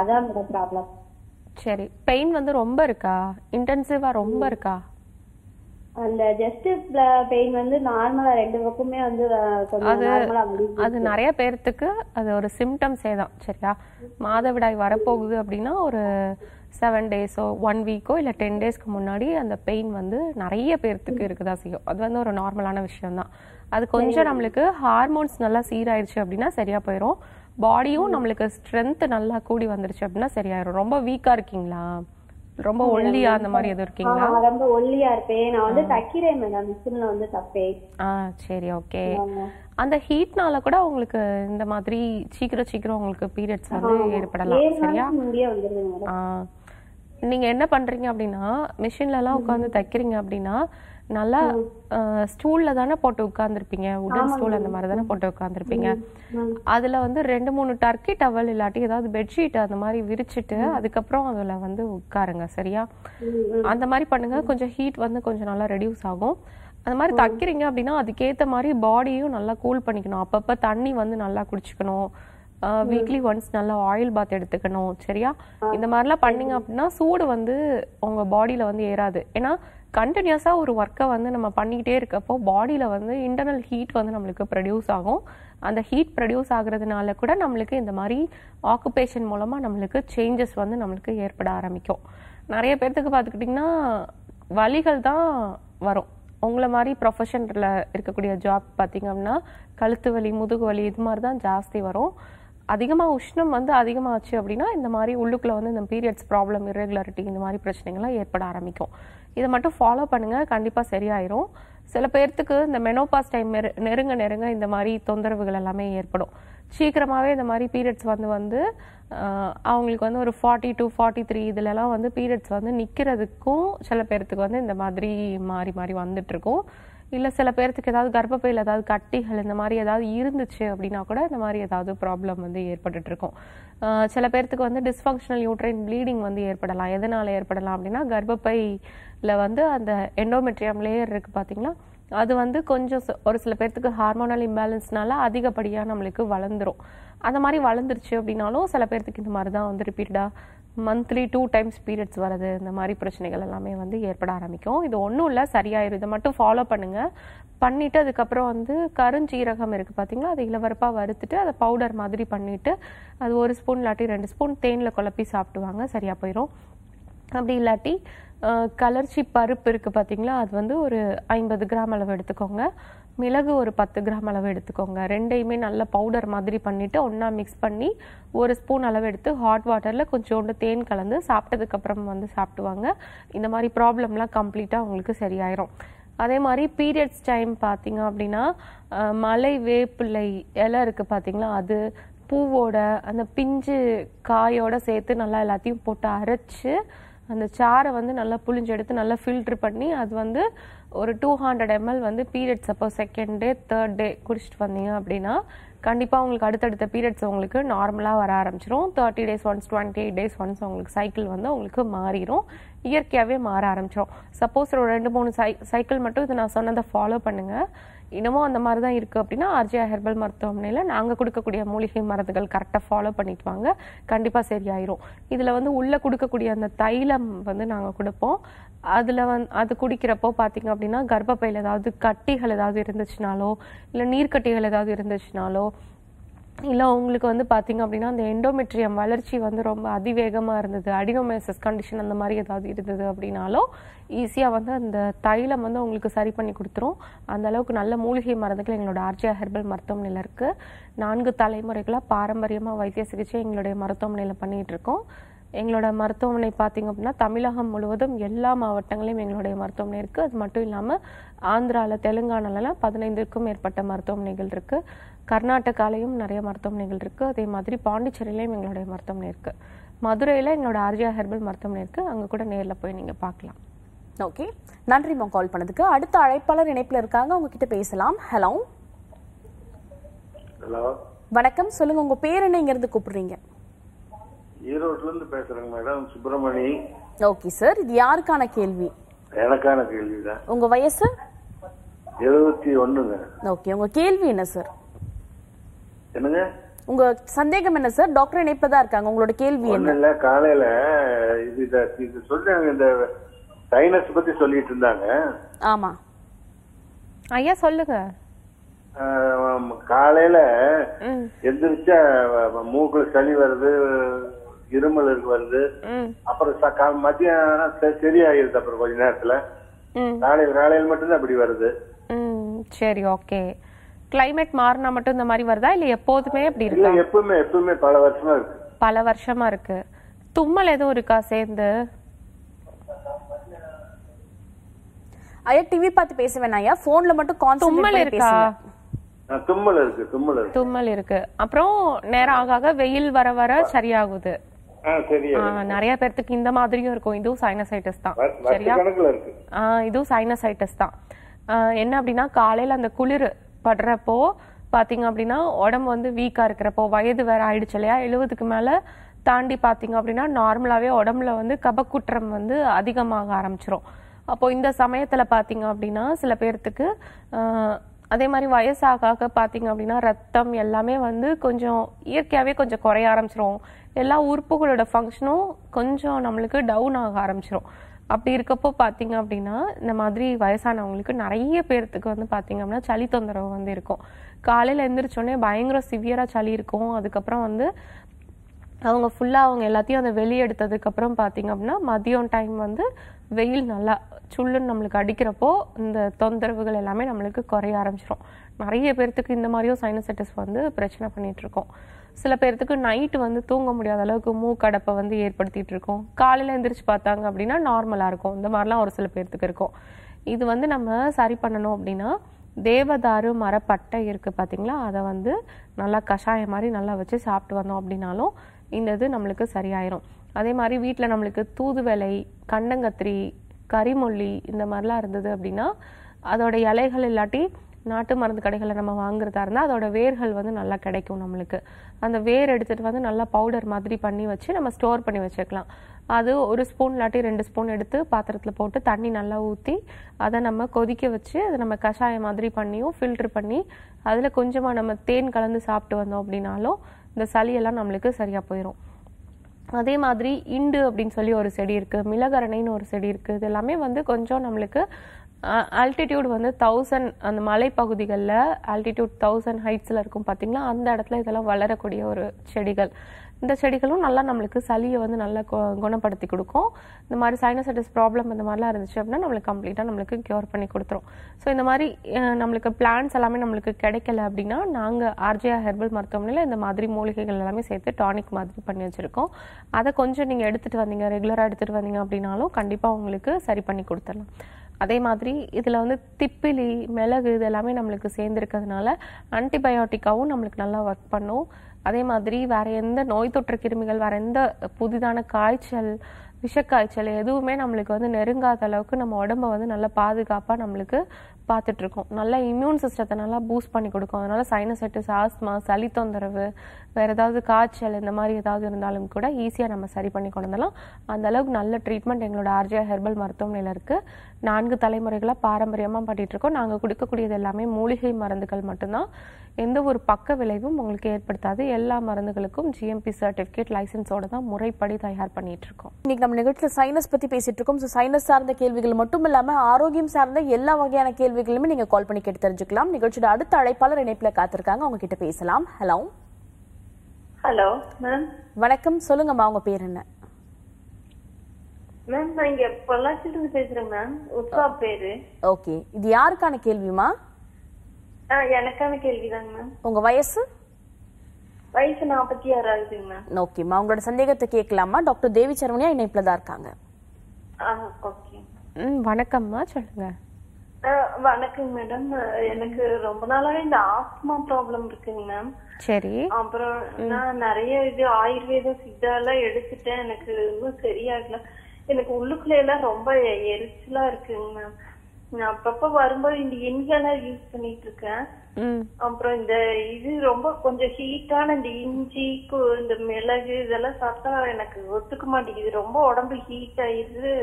அதான் ப்ராப்ளம் சரி பெயின் வந்து ரொம்ப இருக்கா இன்டென்சிவா ரொம்ப இருக்கா அந்த ஜஸ்டிஸ் பெயின் வந்து நார்மலா ரெண்டு பக்கமே வந்து கொஞ்சம் அது நிறைய பேர்த்துக்கு அது ஒரு சிம்டம்ஸே தான் சரியா மாதவிடாய் வரப்போகுது அப்படின்னா ஒரு செவன் டேஸோ ஒன் வீக்கோ இல்லை டென் டேஸ்க்கு முன்னாடி அந்த பெயின் வந்து நிறைய பேர்த்துக்கு இருக்குதா செய்யும் அது வந்து ஒரு நார்மலான விஷயம் தான் அது கொஞ்சம் நம்மளுக்கு ஹார்மோன்ஸ் நல்லா சீராயிருச்சு அப்படின்னா சரியா போயிடும் பாடியும் நம்மளுக்கு ஸ்ட்ரென்த் நல்லா கூடி வந்துருச்சு அப்படின்னா சரியாயிரும் ரொம்ப வீக்கா இருக்கீங்களா ரொம்ப ஒல்லியா அந்த மாதிரி எதுவும் இருக்கீங்களா ரொம்ப ஒல்லியா இருப்பேன் நான் வந்து தக்கிறேன் மேடம் மிஷின்ல வந்து தப்பேன் ஆ சரி ஓகே அந்த ஹீட்னால கூட உங்களுக்கு இந்த மாதிரி சீக்கிரம் சீக்கிரம் உங்களுக்கு பீரியட்ஸ் வந்து ஏற்படலாம் சரியா ஆ நீங்க என்ன பண்றீங்க அப்படின்னா மிஷின்ல எல்லாம் உட்காந்து தைக்கிறீங்க அப்படின்னா நல்லா ஸ்டூல்ல தானே போட்டு உட்கார்ந்துருப்பீங்க உடன் ஸ்டூல் அந்த மாதிரி தானே போட்டு உட்கார்ந்துருப்பீங்க அதுல வந்து ரெண்டு மூணு டர்க்கி டவல் இல்லாட்டி ஏதாவது பெட்ஷீட் அந்த மாதிரி விரிச்சிட்டு அதுக்கப்புறம் அதுல வந்து உட்காருங்க சரியா அந்த மாதிரி பண்ணுங்க கொஞ்சம் ஹீட் வந்து கொஞ்சம் நல்லா ரெடியூஸ் ஆகும் அந்த மாதிரி தைக்கிறீங்க அப்படின்னா அதுக்கேற்ற மாதிரி பாடியும் நல்லா கூல் பண்ணிக்கணும் அப்பப்போ தண்ணி வந்து நல்லா குடிச்சிக்கணும் வீக்லி ஒன்ஸ் நல்லா ஆயில் பாத் எடுத்துக்கணும் சரியா இந்த மாதிரிலாம் பண்ணீங்க அப்படின்னா சூடு வந்து உங்க பாடியில வந்து ஏறாது ஏன்னா கண்டினியூஸாக ஒரு ஒர்க்கை வந்து நம்ம பண்ணிக்கிட்டே இருக்கப்போ பாடியில் வந்து இன்டர்னல் ஹீட் வந்து நம்மளுக்கு ப்ரொடியூஸ் ஆகும் அந்த ஹீட் ப்ரொடியூஸ் ஆகுறதுனால கூட நம்மளுக்கு இந்த மாதிரி ஆக்குபேஷன் மூலமாக நம்மளுக்கு சேஞ்சஸ் வந்து நம்மளுக்கு ஏற்பட ஆரம்பிக்கும் நிறைய பேர்த்துக்கு பார்த்துக்கிட்டிங்கன்னா வலிகள் தான் வரும் உங்களை மாதிரி ப்ரொஃபஷனில் இருக்கக்கூடிய ஜாப் பார்த்தீங்க அப்படின்னா கழுத்து வலி முதுகு வலி இது மாதிரி தான் ஜாஸ்தி வரும் அதிகமாக உஷ்ணம் வந்து அதிகமாகச்சு அப்படின்னா இந்த மாதிரி உள்ளுக்குள்ளே வந்து இந்த பீரியட்ஸ் ப்ராப்ளம் இரெகுலாரிட்டி இந்த மாதிரி பிரச்சனைகள்லாம் ஏற்பட ஆரம்பிக்கும் இதை மட்டும் ஃபாலோ பண்ணுங்கள் கண்டிப்பாக சரியாயிரும் சில பேர்த்துக்கு இந்த மெனோபாஸ் டைம் நெருங்க நெருங்க இந்த மாதிரி தொந்தரவுகள் எல்லாமே ஏற்படும் சீக்கிரமாகவே இந்த மாதிரி பீரியட்ஸ் வந்து வந்து அவங்களுக்கு வந்து ஒரு ஃபார்ட்டி டூ ஃபார்ட்டி த்ரீ இதுலலாம் வந்து பீரியட்ஸ் வந்து நிற்கிறதுக்கும் சில பேர்த்துக்கு வந்து இந்த மாதிரி மாறி மாறி வந்துட்டுருக்கும் இல்லை சில பேர்த்துக்கு ஏதாவது கர்ப்பப்பையில் ஏதாவது கட்டிகள் இந்த மாதிரி ஏதாவது இருந்துச்சு அப்படின்னா கூட இந்த மாதிரி ஏதாவது ப்ராப்ளம் வந்து இருக்கும் சில பேர்த்துக்கு வந்து டிஸ்ஃபங்க்ஷனல் யூட்ரைன் ப்ளீடிங் வந்து ஏற்படலாம் எதனால் ஏற்படலாம் அப்படின்னா கர்ப்பப்பையில் வந்து அந்த எண்டோமெட்ரியம் லேயர் இருக்குது பார்த்தீங்களா அது வந்து கொஞ்சம் ஒரு சில பேர்த்துக்கு ஹார்மோனல் இம்பேலன்ஸ்னால அதிகப்படியாக நம்மளுக்கு வளர்ந்துடும் அந்த மாதிரி வளர்ந்துருச்சு அப்படின்னாலும் சில பேர்த்துக்கு இந்த மாதிரி தான் வந்து ரிப்பீட்டடாக மந்த்லி டூ டைம்ஸ் பீரியட்ஸ் வர்றது இந்த மாதிரி பிரச்சனைகள் எல்லாமே வந்து ஏற்பட ஆரம்பிக்கும் இது ஒன்றும் இல்லை சரியாயிரும் இதை மட்டும் ஃபாலோ பண்ணுங்கள் பண்ணிவிட்டு அதுக்கப்புறம் வந்து கருஞ்சீரகம் இருக்குது பார்த்தீங்களா அது இளவரப்பாக வறுத்துட்டு அதை பவுடர் மாதிரி பண்ணிவிட்டு அது ஒரு ஸ்பூன் இல்லாட்டி ரெண்டு ஸ்பூன் தேனில் குழப்பி சாப்பிடுவாங்க சரியாக போயிடும் அப்படி இல்லாட்டி கலர்ச்சி பருப்பு இருக்குது பார்த்தீங்களா அது வந்து ஒரு ஐம்பது கிராம் அளவு எடுத்துக்கோங்க மிளகு ஒரு பத்து கிராம் அளவு எடுத்துக்கோங்க ரெண்டையுமே நல்ல பவுடர் மாதிரி பண்ணிவிட்டு ஒன்றா மிக்ஸ் பண்ணி ஒரு ஸ்பூன் அளவு எடுத்து ஹாட் வாட்டரில் கொஞ்சோண்டு தேன் கலந்து சாப்பிட்டதுக்கப்புறம் வந்து சாப்பிடுவாங்க இந்த மாதிரி ப்ராப்ளம்லாம் கம்ப்ளீட்டாக அவங்களுக்கு சரியாயிரும் அதே மாதிரி பீரியட்ஸ் டைம் பார்த்தீங்க அப்படின்னா மலை வேப்பிலை இலை இருக்குது பார்த்தீங்களா அது பூவோட அந்த பிஞ்சு காயோட சேர்த்து நல்லா எல்லாத்தையும் போட்டு அரைச்சி அந்த சாரை வந்து நல்லா புளிஞ்செடுத்து நல்லா ஃபில்ட்ரு பண்ணி அது வந்து ஒரு டூ ஹண்ட்ரட் எம்எல் வந்து பீரியட்ஸ் அப்போ செகண்ட் டே தேர்ட் டே குடிச்சிட்டு வந்தீங்க அப்படின்னா கண்டிப்பாக உங்களுக்கு அடுத்தடுத்த பீரியட்ஸ் உங்களுக்கு நார்மலாக வர ஆரம்பிச்சிடும் thirty days once twenty eight days once உங்களுக்கு சைக்கிள் வந்து உங்களுக்கு மாறிடும் இயற்கையாகவே மாற ஆரம்பிச்சிடும் சப்போஸ் ஒரு ரெண்டு மூணு சை சைக்கிள் மட்டும் இது நான் சொன்னதை ஃபாலோ பண்ணுங்கள் இன்னமும் அந்த மாதிரி தான் இருக்குது அப்படின்னா ஆர்ஜியா ஹெர்பல் மருத்துவமனையில் நாங்கள் கொடுக்கக்கூடிய மூலிகை மருந்துகள் கரெக்டாக ஃபாலோ பண்ணிட்டு வாங்க கண்டிப்பாக சரியாயிரும் இதில் வந்து உள்ளே கொடுக்கக்கூடிய அந்த தைலம் வந்து நாங்கள் கொடுப்போம் அதில் வந் அது குடிக்கிறப்போ பார்த்தீங்க அப்படின்னா கர்ப்பப்பையில் ஏதாவது கட்டிகள் ஏதாவது இருந்துச்சுனாலோ இல்லை நீர்க்கட்டிகள் ஏதாவது இருந்துச்சுனாலோ இல்லை உங்களுக்கு வந்து பார்த்திங்க அப்படின்னா அந்த எண்டோமெட்ரியம் வளர்ச்சி வந்து ரொம்ப அதிவேகமாக இருந்தது அடினோமேசஸ் கண்டிஷன் அந்த மாதிரி ஏதாவது இருந்தது அப்படின்னாலும் ஈஸியாக வந்து அந்த தைலம் வந்து உங்களுக்கு சரி பண்ணி கொடுத்துரும் அந்த அளவுக்கு நல்ல மூலிகை மருந்துகள் எங்களோட ஆர்ஜியா ஹெர்பல் மருத்துவமனையில் இருக்குது நான்கு தலைமுறைகளாக பாரம்பரியமாக வைத்திய சிகிச்சை எங்களுடைய மருத்துவமனையில் பண்ணிகிட்ருக்கோம் எங்களோட மருத்துவமனை பார்த்திங்க அப்படின்னா தமிழகம் முழுவதும் எல்லா மாவட்டங்களையும் எங்களுடைய மருத்துவமனை இருக்குது அது மட்டும் இல்லாமல் ஆந்திராவில் தெலுங்கானாலலாம் பதினைந்திற்கும் மேற்பட்ட மருத்துவமனைகள் இருக்குது கர்நாடகாலையும் நிறைய மருத்துவமனைகள் இருக்குது அதே மாதிரி பாண்டிச்சேரியிலையும் எங்களுடைய மருத்துவமனை இருக்குது மதுரையில் எங்களோட ஆர்ஜியா ஹெர்பல் மருத்துவமனை இருக்குது அங்கே கூட நேரில் போய் நீங்கள் பார்க்கலாம் ஓகே நன்றிம்மா கால் பண்ணதுக்கு அடுத்த அழைப்பாளர் இணைப்பில் இருக்காங்க உங்ககிட்ட பேசலாம் ஹலோ ஹலோ வணக்கம் சொல்லுங்க உங்க பேர் என்ன இங்க இருந்து கூப்பிடுறீங்க ஈரோட்ல இருந்து பேசுறேங்க மேடம் சுப்பிரமணி ஓகே சார் இது யாருக்கான கேள்வி எனக்கான கேள்விதான் உங்க வயசு எழுபத்தி ஒண்ணுங்க ஓகே உங்க கேள்வி என்ன சார் என்னங்க உங்க சந்தேகம் என்ன சார் டாக்டர் இணைப்பதா இருக்காங்க உங்களோட கேள்வி என்ன இல்ல காலையில இது இது சொல்றாங்க இந்த சைனஸ் பத்தி சொல்லிட்டு இருந்தாங்க ஆமா ஐயா சொல்லுங்க காலையில எந்திரிச்சா மூக்குல சளி வருது இருமல் வருது அப்புறம் மதியம் சரியாயிருது அப்புறம் கொஞ்ச நேரத்துல காலையில் காலையில் மட்டும்தான் அப்படி வருது சரி ஓகே கிளைமேட் மாறினா மட்டும் இந்த மாதிரி வருதா இல்ல எப்போதுமே அப்படி இருக்கா எப்பவுமே எப்பவுமே பல வருஷமா இருக்கு பல வருஷமா இருக்கு தும்மல் எதுவும் இருக்கா சேர்ந்து ஐயா டிவி பார்த்து பேசுவேன் ஐயா போன்ல மட்டும் தும்மல் இருக்கா தும்மல் இருக்கு தும்மல் இருக்கு தும்மல் இருக்கு அப்புறம் நேரம் ஆக ஆக வெயில் வர வர சரியாகுது நிறைய பேர்த்துக்கு இந்த மாதிரியும் இருக்கும் இதுவும் சைனசைட்டஸ் தான் சரியா இதுவும் சைனசைட்டஸ் தான் என்ன அப்படின்னா காலையில அந்த குளிர் படுறப்போ பார்த்தீங்க அப்படின்னா உடம்பு வந்து வீக்காக இருக்கிறப்போ வயது வேற ஆயிடுச்சு இல்லையா எழுபதுக்கு மேலே தாண்டி பார்த்தீங்க அப்படின்னா நார்மலாகவே உடம்புல வந்து கபக்குற்றம் வந்து அதிகமாக ஆரம்பிச்சிரும் அப்போ இந்த சமயத்தில் பார்த்தீங்க அப்படின்னா சில பேர்த்துக்கு அதே மாதிரி வயசாக பார்த்தீங்க அப்படின்னா ரத்தம் எல்லாமே வந்து கொஞ்சம் இயற்கையாகவே கொஞ்சம் குறைய ஆரம்பிச்சிரும் எல்லா உறுப்புகளோட ஃபங்க்ஷனும் கொஞ்சம் நம்மளுக்கு டவுன் ஆக ஆரம்பிச்சிரும் அப்படி இருக்கப்போ பார்த்தீங்க அப்படின்னா இந்த மாதிரி வயசானவங்களுக்கு நிறைய பேர்த்துக்கு வந்து பார்த்தீங்க அப்படின்னா சளி தொந்தரவு வந்து இருக்கும் காலையில் எழுந்திரிச்சோடனே பயங்கர சிவியராக சளி இருக்கும் அதுக்கப்புறம் வந்து அவங்க ஃபுல்லாக அவங்க எல்லாத்தையும் அதை வெளியெடுத்ததுக்கப்புறம் பார்த்தீங்க அப்படின்னா மதியம் டைம் வந்து வெயில் நல்லா சுள்ளுன்னு நம்மளுக்கு அடிக்கிறப்போ இந்த தொந்தரவுகள் எல்லாமே நம்மளுக்கு குறைய ஆரம்பிச்சிடும் நிறைய பேர்த்துக்கு இந்த மாதிரியும் சைனசைட்டிஸ் வந்து பிரச்சனை பண்ணிகிட்ருக்கோம் சில பேர்த்துக்கு நைட்டு வந்து தூங்க முடியாத அளவுக்கு மூக்கடப்பை வந்து ஏற்படுத்திட்டு இருக்கும் காலையில் எந்திரிச்சு பார்த்தாங்க அப்படின்னா நார்மலாக இருக்கும் இந்த மாதிரிலாம் ஒரு சில பேர்த்துக்கு இருக்கும் இது வந்து நம்ம சரி பண்ணணும் அப்படின்னா தேவதாரு மரப்பட்டை இருக்குது பார்த்தீங்களா அதை வந்து நல்லா கஷாயம் மாதிரி நல்லா வச்சு சாப்பிட்டு வந்தோம் அப்படின்னாலும் இந்த இது நம்மளுக்கு சரியாயிரும் அதே மாதிரி வீட்டில் நம்மளுக்கு தூதுவலை கண்டங்கத்திரி கரிமொல்லி இந்த மாதிரிலாம் இருந்தது அப்படின்னா அதோட இலைகள் இல்லாட்டி நாட்டு மருந்து கடைகளை நம்ம வாங்குறதா இருந்தால் அதோட வேர்கள் வந்து நல்லா கிடைக்கும் நம்மளுக்கு அந்த வேர் எடுத்துகிட்டு வந்து நல்லா பவுடர் மாதிரி பண்ணி வச்சு நம்ம ஸ்டோர் பண்ணி வச்சுக்கலாம் அது ஒரு ஸ்பூன் இல்லாட்டி ரெண்டு ஸ்பூன் எடுத்து பாத்திரத்தில் போட்டு தண்ணி நல்லா ஊற்றி அதை நம்ம கொதிக்க வச்சு அதை நம்ம கஷாயம் மாதிரி பண்ணியும் ஃபில்ட்ரு பண்ணி அதில் கொஞ்சமாக நம்ம தேன் கலந்து சாப்பிட்டு வந்தோம் அப்படின்னாலும் இந்த சளியெல்லாம் நம்மளுக்கு சரியாக போயிடும் அதே மாதிரி இண்டு அப்படின்னு சொல்லி ஒரு செடி இருக்குது மிளகரணைன்னு ஒரு செடி இருக்குது இது எல்லாமே வந்து கொஞ்சம் நம்மளுக்கு ஆல்டிடியூட் வந்து தௌசண்ட் அந்த மலைப்பகுதிகளில் ஆல்டிடியூட் தௌசண்ட் ஹைட்ஸில் இருக்கும் பார்த்திங்களா அந்த இடத்துல இதெல்லாம் வளரக்கூடிய ஒரு செடிகள் இந்த செடிகளும் நல்லா நம்மளுக்கு சளியை வந்து நல்லா குணப்படுத்தி கொடுக்கும் இந்த மாதிரி சைனசைட்டிஸ் ப்ராப்ளம் இந்த மாதிரிலாம் இருந்துச்சு அப்படின்னா நம்மளுக்கு கம்ப்ளீட்டாக நம்மளுக்கு க்யூர் பண்ணி கொடுத்துரும் ஸோ இந்த மாதிரி நம்மளுக்கு பிளான்ஸ் எல்லாமே நம்மளுக்கு கிடைக்கல அப்படின்னா நாங்கள் ஆர்ஜியா ஹெர்பல் மருத்துவமனையில் இந்த மாதிரி மூலிகைகள் எல்லாமே சேர்த்து டானிக் மாதிரி பண்ணி வச்சுருக்கோம் அதை கொஞ்சம் நீங்கள் எடுத்துகிட்டு வந்தீங்க ரெகுலராக எடுத்துகிட்டு வந்தீங்க அப்படின்னாலும் கண்டிப்பாக உங்களுக்கு சரி பண்ணி கொடுத்துடலாம் அதே மாதிரி இதில் வந்து திப்பிலி மிளகு இது எல்லாமே நம்மளுக்கு சேர்ந்துருக்கிறதுனால ஆன்டிபயோட்டிக்காகவும் நம்மளுக்கு நல்லா ஒர்க் பண்ணும் அதே மாதிரி வேறு எந்த நோய் தொற்று கிருமிகள் வேறு எந்த புதிதான காய்ச்சல் விஷக்காய்ச்சல் எதுவுமே நம்மளுக்கு வந்து நெருங்காத அளவுக்கு நம்ம உடம்ப வந்து நல்லா பாதுகாப்பாக நம்மளுக்கு பார்த்துட்ருக்கோம் நல்லா இம்யூன் சிஸ்டத்தை நல்லா பூஸ்ட் பண்ணி கொடுக்கும் அதனால் சைனசைட்டிஸ் ஆஸ்மா சளி தொந்தரவு வேறு ஏதாவது காய்ச்சல் இந்த மாதிரி ஏதாவது இருந்தாலும் கூட ஈஸியாக நம்ம சரி பண்ணி கொண்டலாம் அந்த அளவுக்கு நல்ல ட்ரீட்மெண்ட் எங்களோட ஆர்ஜிஆ ஹெர்பல் மருத்துவமனையில் இருக்குது நான்கு தலைமுறைகளாக பாரம்பரியமாக பண்ணிகிட்டு இருக்கோம் நாங்கள் கொடுக்கக்கூடியது எல்லாமே மூலிகை மருந்துகள் மட்டும்தான் எந்த ஒரு பக்க விளைவும் உங்களுக்கு ஏற்படுத்தாது எல்லா மருந்துகளுக்கும் ஜிஎம்பி சர்டிஃபிகேட் லைசன்ஸோட தான் முறைப்படி தயார் பண்ணிட்டு இருக்கோம் இன்னைக்கு நம்ம நிகழ்ச்சியில் சைனஸ் பற்றி பேசிட்டு இருக்கோம் ஸோ சைனஸ் சார்ந்த கேள்விகள் மட்டும் இல்லாமல் ஆரோக்கியம் சார்ந்த எல்லா வகையான கேள்விகளுமே நீங்கள் கால் பண்ணி கேட்டு தெரிஞ்சுக்கலாம் நிகழ்ச்சியோட அடுத்த அழைப்பாளர் இணைப்பில் காத்திருக்காங்க அவங்க கிட்ட பேசலாம் ஹலோ ஹலோ மேம் வணக்கம் சொல்லுங்கம்மா உங்க பேர் என்ன மேம் நான் இங்க பொள்ளாச்சில இருந்து பேசுறேன் மேம் உஷா பேரு ஓகே இது யாருக்கான கேள்விமா எனக்கான கேள்விதாங்க மேம் உங்க வயசு வயசு நாற்பத்தி ஆறு ஆகுதுங்க மேம் ஓகேம்மா உங்களோட சந்தேகத்தை கேட்கலாமா டாக்டர் தேவி சரவணியா இணைப்புல தான் இருக்காங்க ஓகே ம் வணக்கம்மா சொல்லுங்கள் வணக்கம் மேடம் எனக்கு ரொம்ப நாளாவே இந்த ஆஸ்மா ப்ராப்ளம் இருக்குங்க மேம் சரி அப்புறம் நான் நிறைய இது ஆயுர்வேதம் சித்தா எல்லாம் எடுத்துட்டேன் எனக்கு இன்னும் சரியாகல எனக்கு உள்ளுக்குள்ள எல்லாம் ரொம்ப எரிச்சலா இருக்குங்க மேம் நான் அப்பப்ப வரும்போது இந்த இன்ஹேலர் யூஸ் பண்ணிட்டு இருக்கேன் அப்புறம் இந்த இது ரொம்ப கொஞ்சம் ஹீட்டான இந்த இஞ்சி இந்த மிளகு இதெல்லாம் சாப்பிட்டா எனக்கு ஒத்துக்க மாட்டேங்குது ரொம்ப உடம்பு ஹீட் ஆயிடுது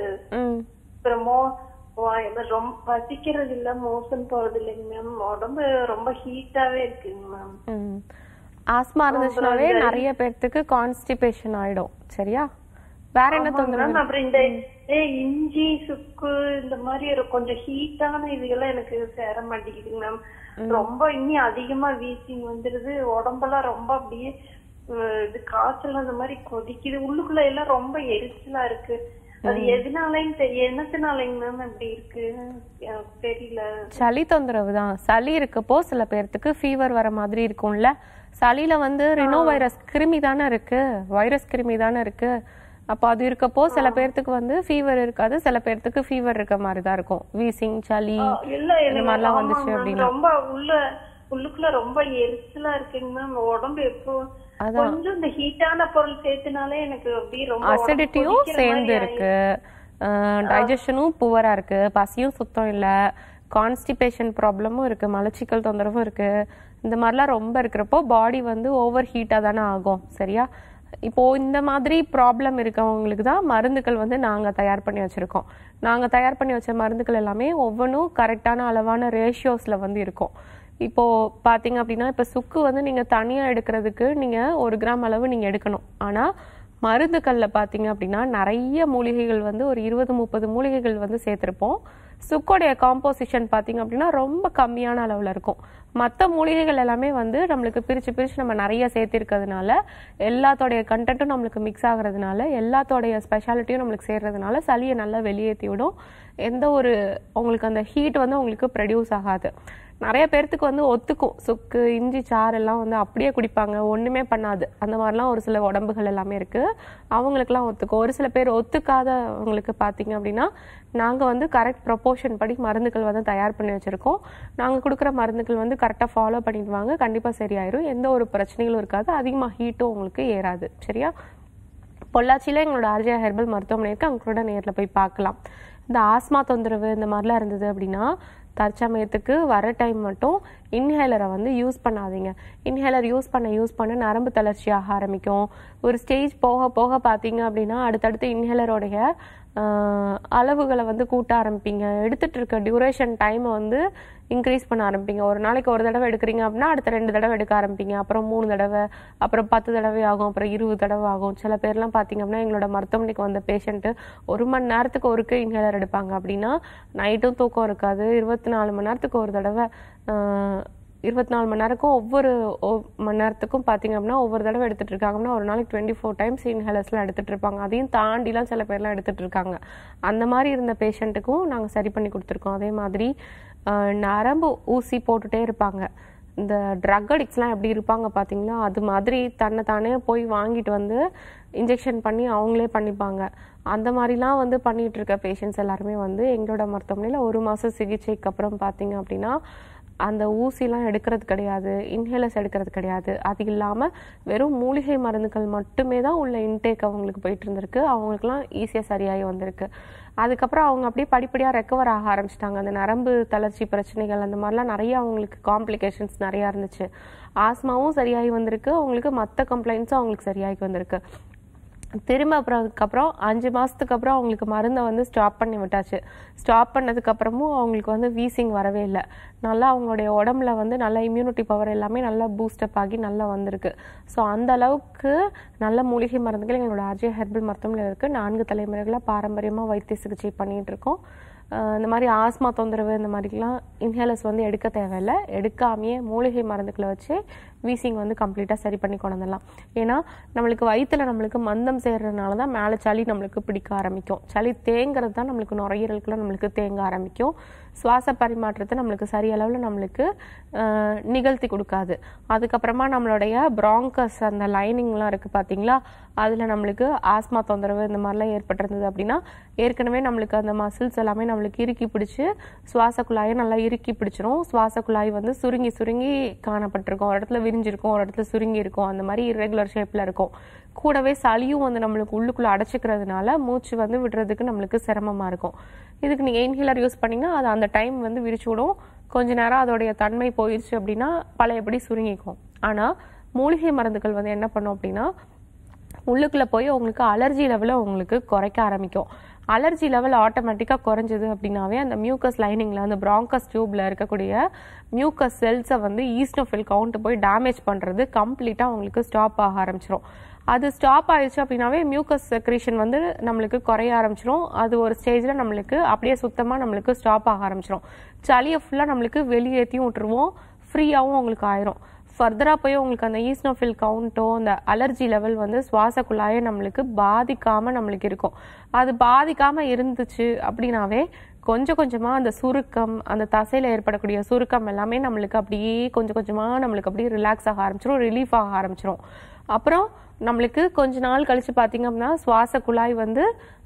அப்புறமோ ரொம்ப பசிக்கிறது இல்ல போறது இல்லைங்க மேம் உடம்பு ரொம்ப ஹீட்டாவே இருக்குங்க மேம் ஆஸ்மா இருந்துச்சுனாலே நிறைய பேர்த்துக்கு கான்ஸ்டிபேஷன் ஆயிடும் சரியா வேற என்ன தொந்தரவு அப்புறம் இந்த இஞ்சி சுக்கு இந்த மாதிரி கொஞ்சம் ஹீட்டான எல்லாம் எனக்கு சேர மாட்டேங்குதுங்க மேம் ரொம்ப இனி அதிகமா வீசிங் வந்துருது உடம்பெல்லாம் ரொம்ப அப்படியே இது காய்ச்சல் அந்த மாதிரி கொதிக்குது உள்ளுக்குள்ள எல்லாம் ரொம்ப எரிச்சலா இருக்கு தெரியல சளி தொந்தரவு தான் சளி இருக்கப்போ சில பேர்த்துக்கு ஃபீவர் வர மாதிரி இருக்கும்ல சளியில வந்து ரினோ வைரஸ் கிருமி தானே இருக்கு வைரஸ் கிருமி தானே இருக்கு அப்போ அது இருக்கப்போ சில பேர்த்துக்கு வந்து ஃபீவர் இருக்காது சில பேர்த்துக்கு ஃபீவர் இருக்க மாதிரி தான் இருக்கும் வீசிங் சளி இந்த மாதிரிலாம் வந்துச்சு அப்படின்னா ரொம்ப உள்ள உள்ளுக்குள்ள ரொம்ப எரிச்சலா இருக்குங்க உடம்பு எப்போ கொஞ்சம் இந்த ஹீட்டான பொருள் சேர்த்துனாலே எனக்கு அப்படியே ரொம்ப அசிடிட்டியும் சேர்ந்து இருக்கு டைஜஷனும் புவரா இருக்கு பசியும் சுத்தம் இல்ல கான்ஸ்டிபேஷன் ப்ராப்ளமும் இருக்கு மலச்சிக்கல் தொந்தரவும் இருக்கு இந்த மாதிரிலாம் ரொம்ப இருக்கிறப்போ பாடி வந்து ஓவர் ஹீட்டா தானே ஆகும் சரியா இப்போ இந்த மாதிரி ப்ராப்ளம் இருக்கவங்களுக்கு தான் மருந்துகள் வந்து நாங்க தயார் பண்ணி வச்சிருக்கோம் நாங்கள் தயார் பண்ணி வச்ச மருந்துகள் எல்லாமே ஒவ்வொன்றும் கரெக்டான அளவான ரேஷியோஸ்ல வந்து இருக்கும் இப்போது பார்த்தீங்க அப்படின்னா இப்போ சுக்கு வந்து நீங்கள் தனியாக எடுக்கிறதுக்கு நீங்கள் ஒரு கிராம் அளவு நீங்கள் எடுக்கணும் ஆனால் மருந்துகளில் பார்த்தீங்க அப்படின்னா நிறைய மூலிகைகள் வந்து ஒரு இருபது முப்பது மூலிகைகள் வந்து சேர்த்துருப்போம் சுக்கோடைய காம்போசிஷன் பார்த்தீங்க அப்படின்னா ரொம்ப கம்மியான அளவில் இருக்கும் மற்ற மூலிகைகள் எல்லாமே வந்து நம்மளுக்கு பிரித்து பிரித்து நம்ம நிறைய சேர்த்திருக்கிறதுனால எல்லாத்தோடைய கண்டென்ட்டும் நம்மளுக்கு மிக்ஸ் ஆகிறதுனால எல்லாத்தோடைய ஸ்பெஷாலிட்டியும் நம்மளுக்கு சேர்கிறதுனால சளியை நல்லா வெளியேற்றி விடும் எந்த ஒரு அவங்களுக்கு அந்த ஹீட் வந்து அவங்களுக்கு ப்ரொடியூஸ் ஆகாது நிறைய பேர்த்துக்கு வந்து ஒத்துக்கும் சுக்கு இஞ்சி சாறு எல்லாம் வந்து அப்படியே குடிப்பாங்க ஒன்றுமே பண்ணாது அந்த மாதிரிலாம் ஒரு சில உடம்புகள் எல்லாமே இருக்குது அவங்களுக்குலாம் ஒத்துக்கும் ஒரு சில பேர் ஒத்துக்காதவங்களுக்கு பார்த்தீங்க அப்படின்னா நாங்கள் வந்து கரெக்ட் ப்ரொப்போர்ஷன் படி மருந்துகள் வந்து தயார் பண்ணி வச்சுருக்கோம் நாங்கள் கொடுக்குற மருந்துகள் வந்து கரெக்டாக ஃபாலோ பண்ணிடுவாங்க கண்டிப்பாக சரியாயிரும் எந்த ஒரு பிரச்சனைகளும் இருக்காது அதிகமாக ஹீட்டும் உங்களுக்கு ஏறாது சரியா பொள்ளாச்சியில் எங்களோட ஆர்ஜியா ஹெர்பல் மருத்துவமனை இருக்குது அவங்க கூட நேரில் போய் பார்க்கலாம் இந்த ஆஸ்மா தொந்தரவு இந்த மாதிரிலாம் இருந்தது அப்படின்னா தற்சமயத்துக்கு வர டைம் மட்டும் இன்ஹேலரை வந்து யூஸ் பண்ணாதீங்க இன்ஹேலர் யூஸ் பண்ண யூஸ் பண்ண நரம்பு தளர்ச்சி ஆக ஆரம்பிக்கும் ஒரு ஸ்டேஜ் போக போக பார்த்தீங்க அப்படின்னா அடுத்தடுத்து இன்ஹேலரோடைய அளவுகளை வந்து கூட்ட ஆரம்பிப்பீங்க எடுத்துகிட்டு இருக்க டியூரேஷன் டைமை வந்து இன்க்ரீஸ் பண்ண ஆரம்பிப்பீங்க ஒரு நாளைக்கு ஒரு தடவை எடுக்கிறீங்க அப்படின்னா அடுத்த ரெண்டு தடவை எடுக்க ஆரம்பிங்க அப்புறம் மூணு தடவை அப்புறம் பத்து தடவை ஆகும் அப்புறம் இருபது தடவை ஆகும் சில பேர்லாம் பார்த்தீங்க அப்படின்னா எங்களோட மருத்துவமனைக்கு வந்த பேஷண்ட்டு ஒரு மணி நேரத்துக்கு ஒருக்கு இன்ஹேலர் எடுப்பாங்க அப்படின்னா நைட்டும் தூக்கம் இருக்காது இருபத்தி நாலு மணி நேரத்துக்கு ஒரு தடவை இருபத்தி நாலு மணி நேரக்கும் ஒவ்வொரு மணி நேரத்துக்கும் பார்த்தீங்க அப்படின்னா ஒவ்வொரு தடவை எடுத்துகிட்டு இருக்காங்கன்னா ஒரு நாளைக்கு டுவெண்ட்டி ஃபோர் டைம்ஸ் இன்ஹேலர்ஸ்லாம் எடுத்துகிட்டு இருப்பாங்க அதையும் தாண்டிலாம் சில பேர்லாம் எடுத்துகிட்டு இருக்காங்க அந்த மாதிரி இருந்த பேஷண்ட்டுக்கும் நாங்கள் சரி பண்ணி கொடுத்துருக்கோம் அதே மாதிரி நரம்பு ஊசி போட்டுகிட்டே இருப்பாங்க இந்த ட்ரக் அடிக்ஸ்லாம் எப்படி இருப்பாங்க பார்த்தீங்கன்னா அது மாதிரி தன்னை தானே போய் வாங்கிட்டு வந்து இன்ஜெக்ஷன் பண்ணி அவங்களே பண்ணிப்பாங்க அந்த மாதிரிலாம் வந்து பண்ணிகிட்டு இருக்க பேஷண்ட்ஸ் எல்லாருமே வந்து எங்களோட மருத்துவமனையில் ஒரு மாதம் சிகிச்சைக்கு அப்புறம் பார்த்தீங்க அப்படின்னா அந்த ஊசிலாம் எடுக்கிறது கிடையாது இன்ஹேலர்ஸ் எடுக்கிறது கிடையாது அது இல்லாமல் வெறும் மூலிகை மருந்துகள் மட்டுமே தான் உள்ள இன்டேக் அவங்களுக்கு போயிட்டு இருந்திருக்கு அவங்களுக்குலாம் ஈஸியாக சரியாகி வந்திருக்கு அதுக்கப்புறம் அவங்க அப்படியே படிப்படியாக ரெக்கவர் ஆக ஆரம்பிச்சிட்டாங்க அந்த நரம்பு தளர்ச்சி பிரச்சனைகள் அந்த மாதிரிலாம் நிறைய அவங்களுக்கு காம்ப்ளிகேஷன்ஸ் நிறையா இருந்துச்சு ஆஸ்மாவும் சரியாகி வந்திருக்கு அவங்களுக்கு மற்ற கம்ப்ளைண்ட்ஸும் அவங்களுக்கு சரியாகி வந்திருக்கு திரும்ப அப்புறம் அதுக்கப்புறம் அஞ்சு மாதத்துக்கு அப்புறம் அவங்களுக்கு மருந்தை வந்து ஸ்டாப் பண்ணி விட்டாச்சு ஸ்டாப் பண்ணதுக்கப்புறமும் அவங்களுக்கு வந்து வீசிங் வரவே இல்லை நல்லா அவங்களுடைய உடம்புல வந்து நல்லா இம்யூனிட்டி பவர் எல்லாமே நல்லா பூஸ்டப் ஆகி நல்லா வந்திருக்கு ஸோ அந்த அளவுக்கு நல்ல மூலிகை மருந்துகள் எங்களோட ஆர்ஜே ஹெர்பல் மருத்துவமனையில் இருக்குது நான்கு தலைமுறைகளாக பாரம்பரியமாக வைத்திய சிகிச்சை பண்ணிகிட்டு இருக்கோம் இந்த மாதிரி ஆஸ்மா தொந்தரவு இந்த மாதிரிலாம் இன்ஹேலர்ஸ் வந்து எடுக்க தேவையில்லை எடுக்காமையே மூலிகை மருந்துகளை வச்சு வீசிங் வந்து கம்ப்ளீட்டாக சரி பண்ணி கொண்டு வந்துடலாம் ஏன்னா நம்மளுக்கு வயிற்றில் நம்மளுக்கு மந்தம் சேர்றதுனால தான் மேலே சளி நம்மளுக்கு பிடிக்க ஆரம்பிக்கும் சளி தேங்கிறது தான் நம்மளுக்கு நுரையீரலுக்குலாம் நம்மளுக்கு தேங்க ஆரம்பிக்கும் சுவாச பரிமாற்றத்தை நம்மளுக்கு சரியளவில் நம்மளுக்கு நிகழ்த்தி கொடுக்காது அதுக்கப்புறமா நம்மளுடைய ப்ராங்கஸ் அந்த லைனிங்லாம் இருக்குது பார்த்தீங்களா அதில் நம்மளுக்கு ஆஸ்மா தொந்தரவு இந்த மாதிரிலாம் ஏற்பட்டிருந்தது அப்படின்னா ஏற்கனவே நம்மளுக்கு அந்த மசில்ஸ் எல்லாமே நம்மளுக்கு இறுக்கி பிடிச்சி சுவாச குழாயை நல்லா இறுக்கி பிடிச்சிரும் சுவாச குழாய் வந்து சுருங்கி சுருங்கி காணப்பட்டிருக்கும் ஒரு இடத்துல விரிஞ்சிருக்கும் ஒரு இடத்துல சுருங்கி இருக்கும் அந்த மாதிரி இரெகுலர் ஷேப்பில் இருக்கும் கூடவே சளியும் வந்து நம்மளுக்கு உள்ளுக்குள்ளே அடைச்சிக்கிறதுனால மூச்சு வந்து விடுறதுக்கு நம்மளுக்கு சிரமமாக இருக்கும் இதுக்கு நீங்கள் எயின்ஹீலர் யூஸ் பண்ணிங்க அது அந்த டைம் வந்து விடும் கொஞ்ச நேரம் அதோடைய தன்மை போயிடுச்சு அப்படின்னா பழையபடி சுருங்கிக்கும் ஆனால் மூலிகை மருந்துகள் வந்து என்ன பண்ணும் அப்படின்னா உள்ளுக்குள்ளே போய் உங்களுக்கு அலர்ஜி லெவலை உங்களுக்கு குறைக்க ஆரம்பிக்கும் அலர்ஜி லெவல் ஆட்டோமேட்டிக்காக குறைஞ்சது அப்படின்னாவே அந்த மியூக்கஸ் லைனிங்கில் அந்த ப்ராங்கஸ் டியூப்பில் இருக்கக்கூடிய மியூக்கஸ் செல்ஸை வந்து ஈஸ்டோஃபில் கவுண்ட் போய் டேமேஜ் பண்ணுறது கம்ப்ளீட்டாக உங்களுக்கு ஸ்டாப் ஆக ஆரம்பிச்சிடும் அது ஸ்டாப் ஆயிடுச்சு அப்படின்னாவே மியூக்கஸ் செக்ரேஷன் வந்து நம்மளுக்கு குறைய ஆரம்பிச்சிடும் அது ஒரு ஸ்டேஜில் நம்மளுக்கு அப்படியே சுத்தமாக நம்மளுக்கு ஸ்டாப் ஆக ஆரம்பிச்சிடும் சளியை ஃபுல்லாக நம்மளுக்கு வெளியேற்றியும் விட்டுருவோம் ஃப்ரீயாகவும் உங்களுக்கு ஆயிரும் ஃபர்தராக போய் உங்களுக்கு அந்த ஈஸ்னோஃபில் கவுண்ட்டோ அந்த அலர்ஜி லெவல் வந்து சுவாசக்குள்ளாயே நம்மளுக்கு பாதிக்காமல் நம்மளுக்கு இருக்கும் அது பாதிக்காமல் இருந்துச்சு அப்படின்னாவே கொஞ்சம் கொஞ்சமாக அந்த சுருக்கம் அந்த தசையில் ஏற்படக்கூடிய சுருக்கம் எல்லாமே நம்மளுக்கு அப்படியே கொஞ்சம் கொஞ்சமாக நம்மளுக்கு அப்படியே ரிலாக்ஸ் ஆக ஆரம்பிச்சிடும் ரிலீஃப் ஆக ஆரம்பிச்சிடும் அப்புறம் நம்மளுக்கு கொஞ்ச நாள் கழித்து பார்த்திங்க அப்படின்னா சுவாச குழாய் வந்து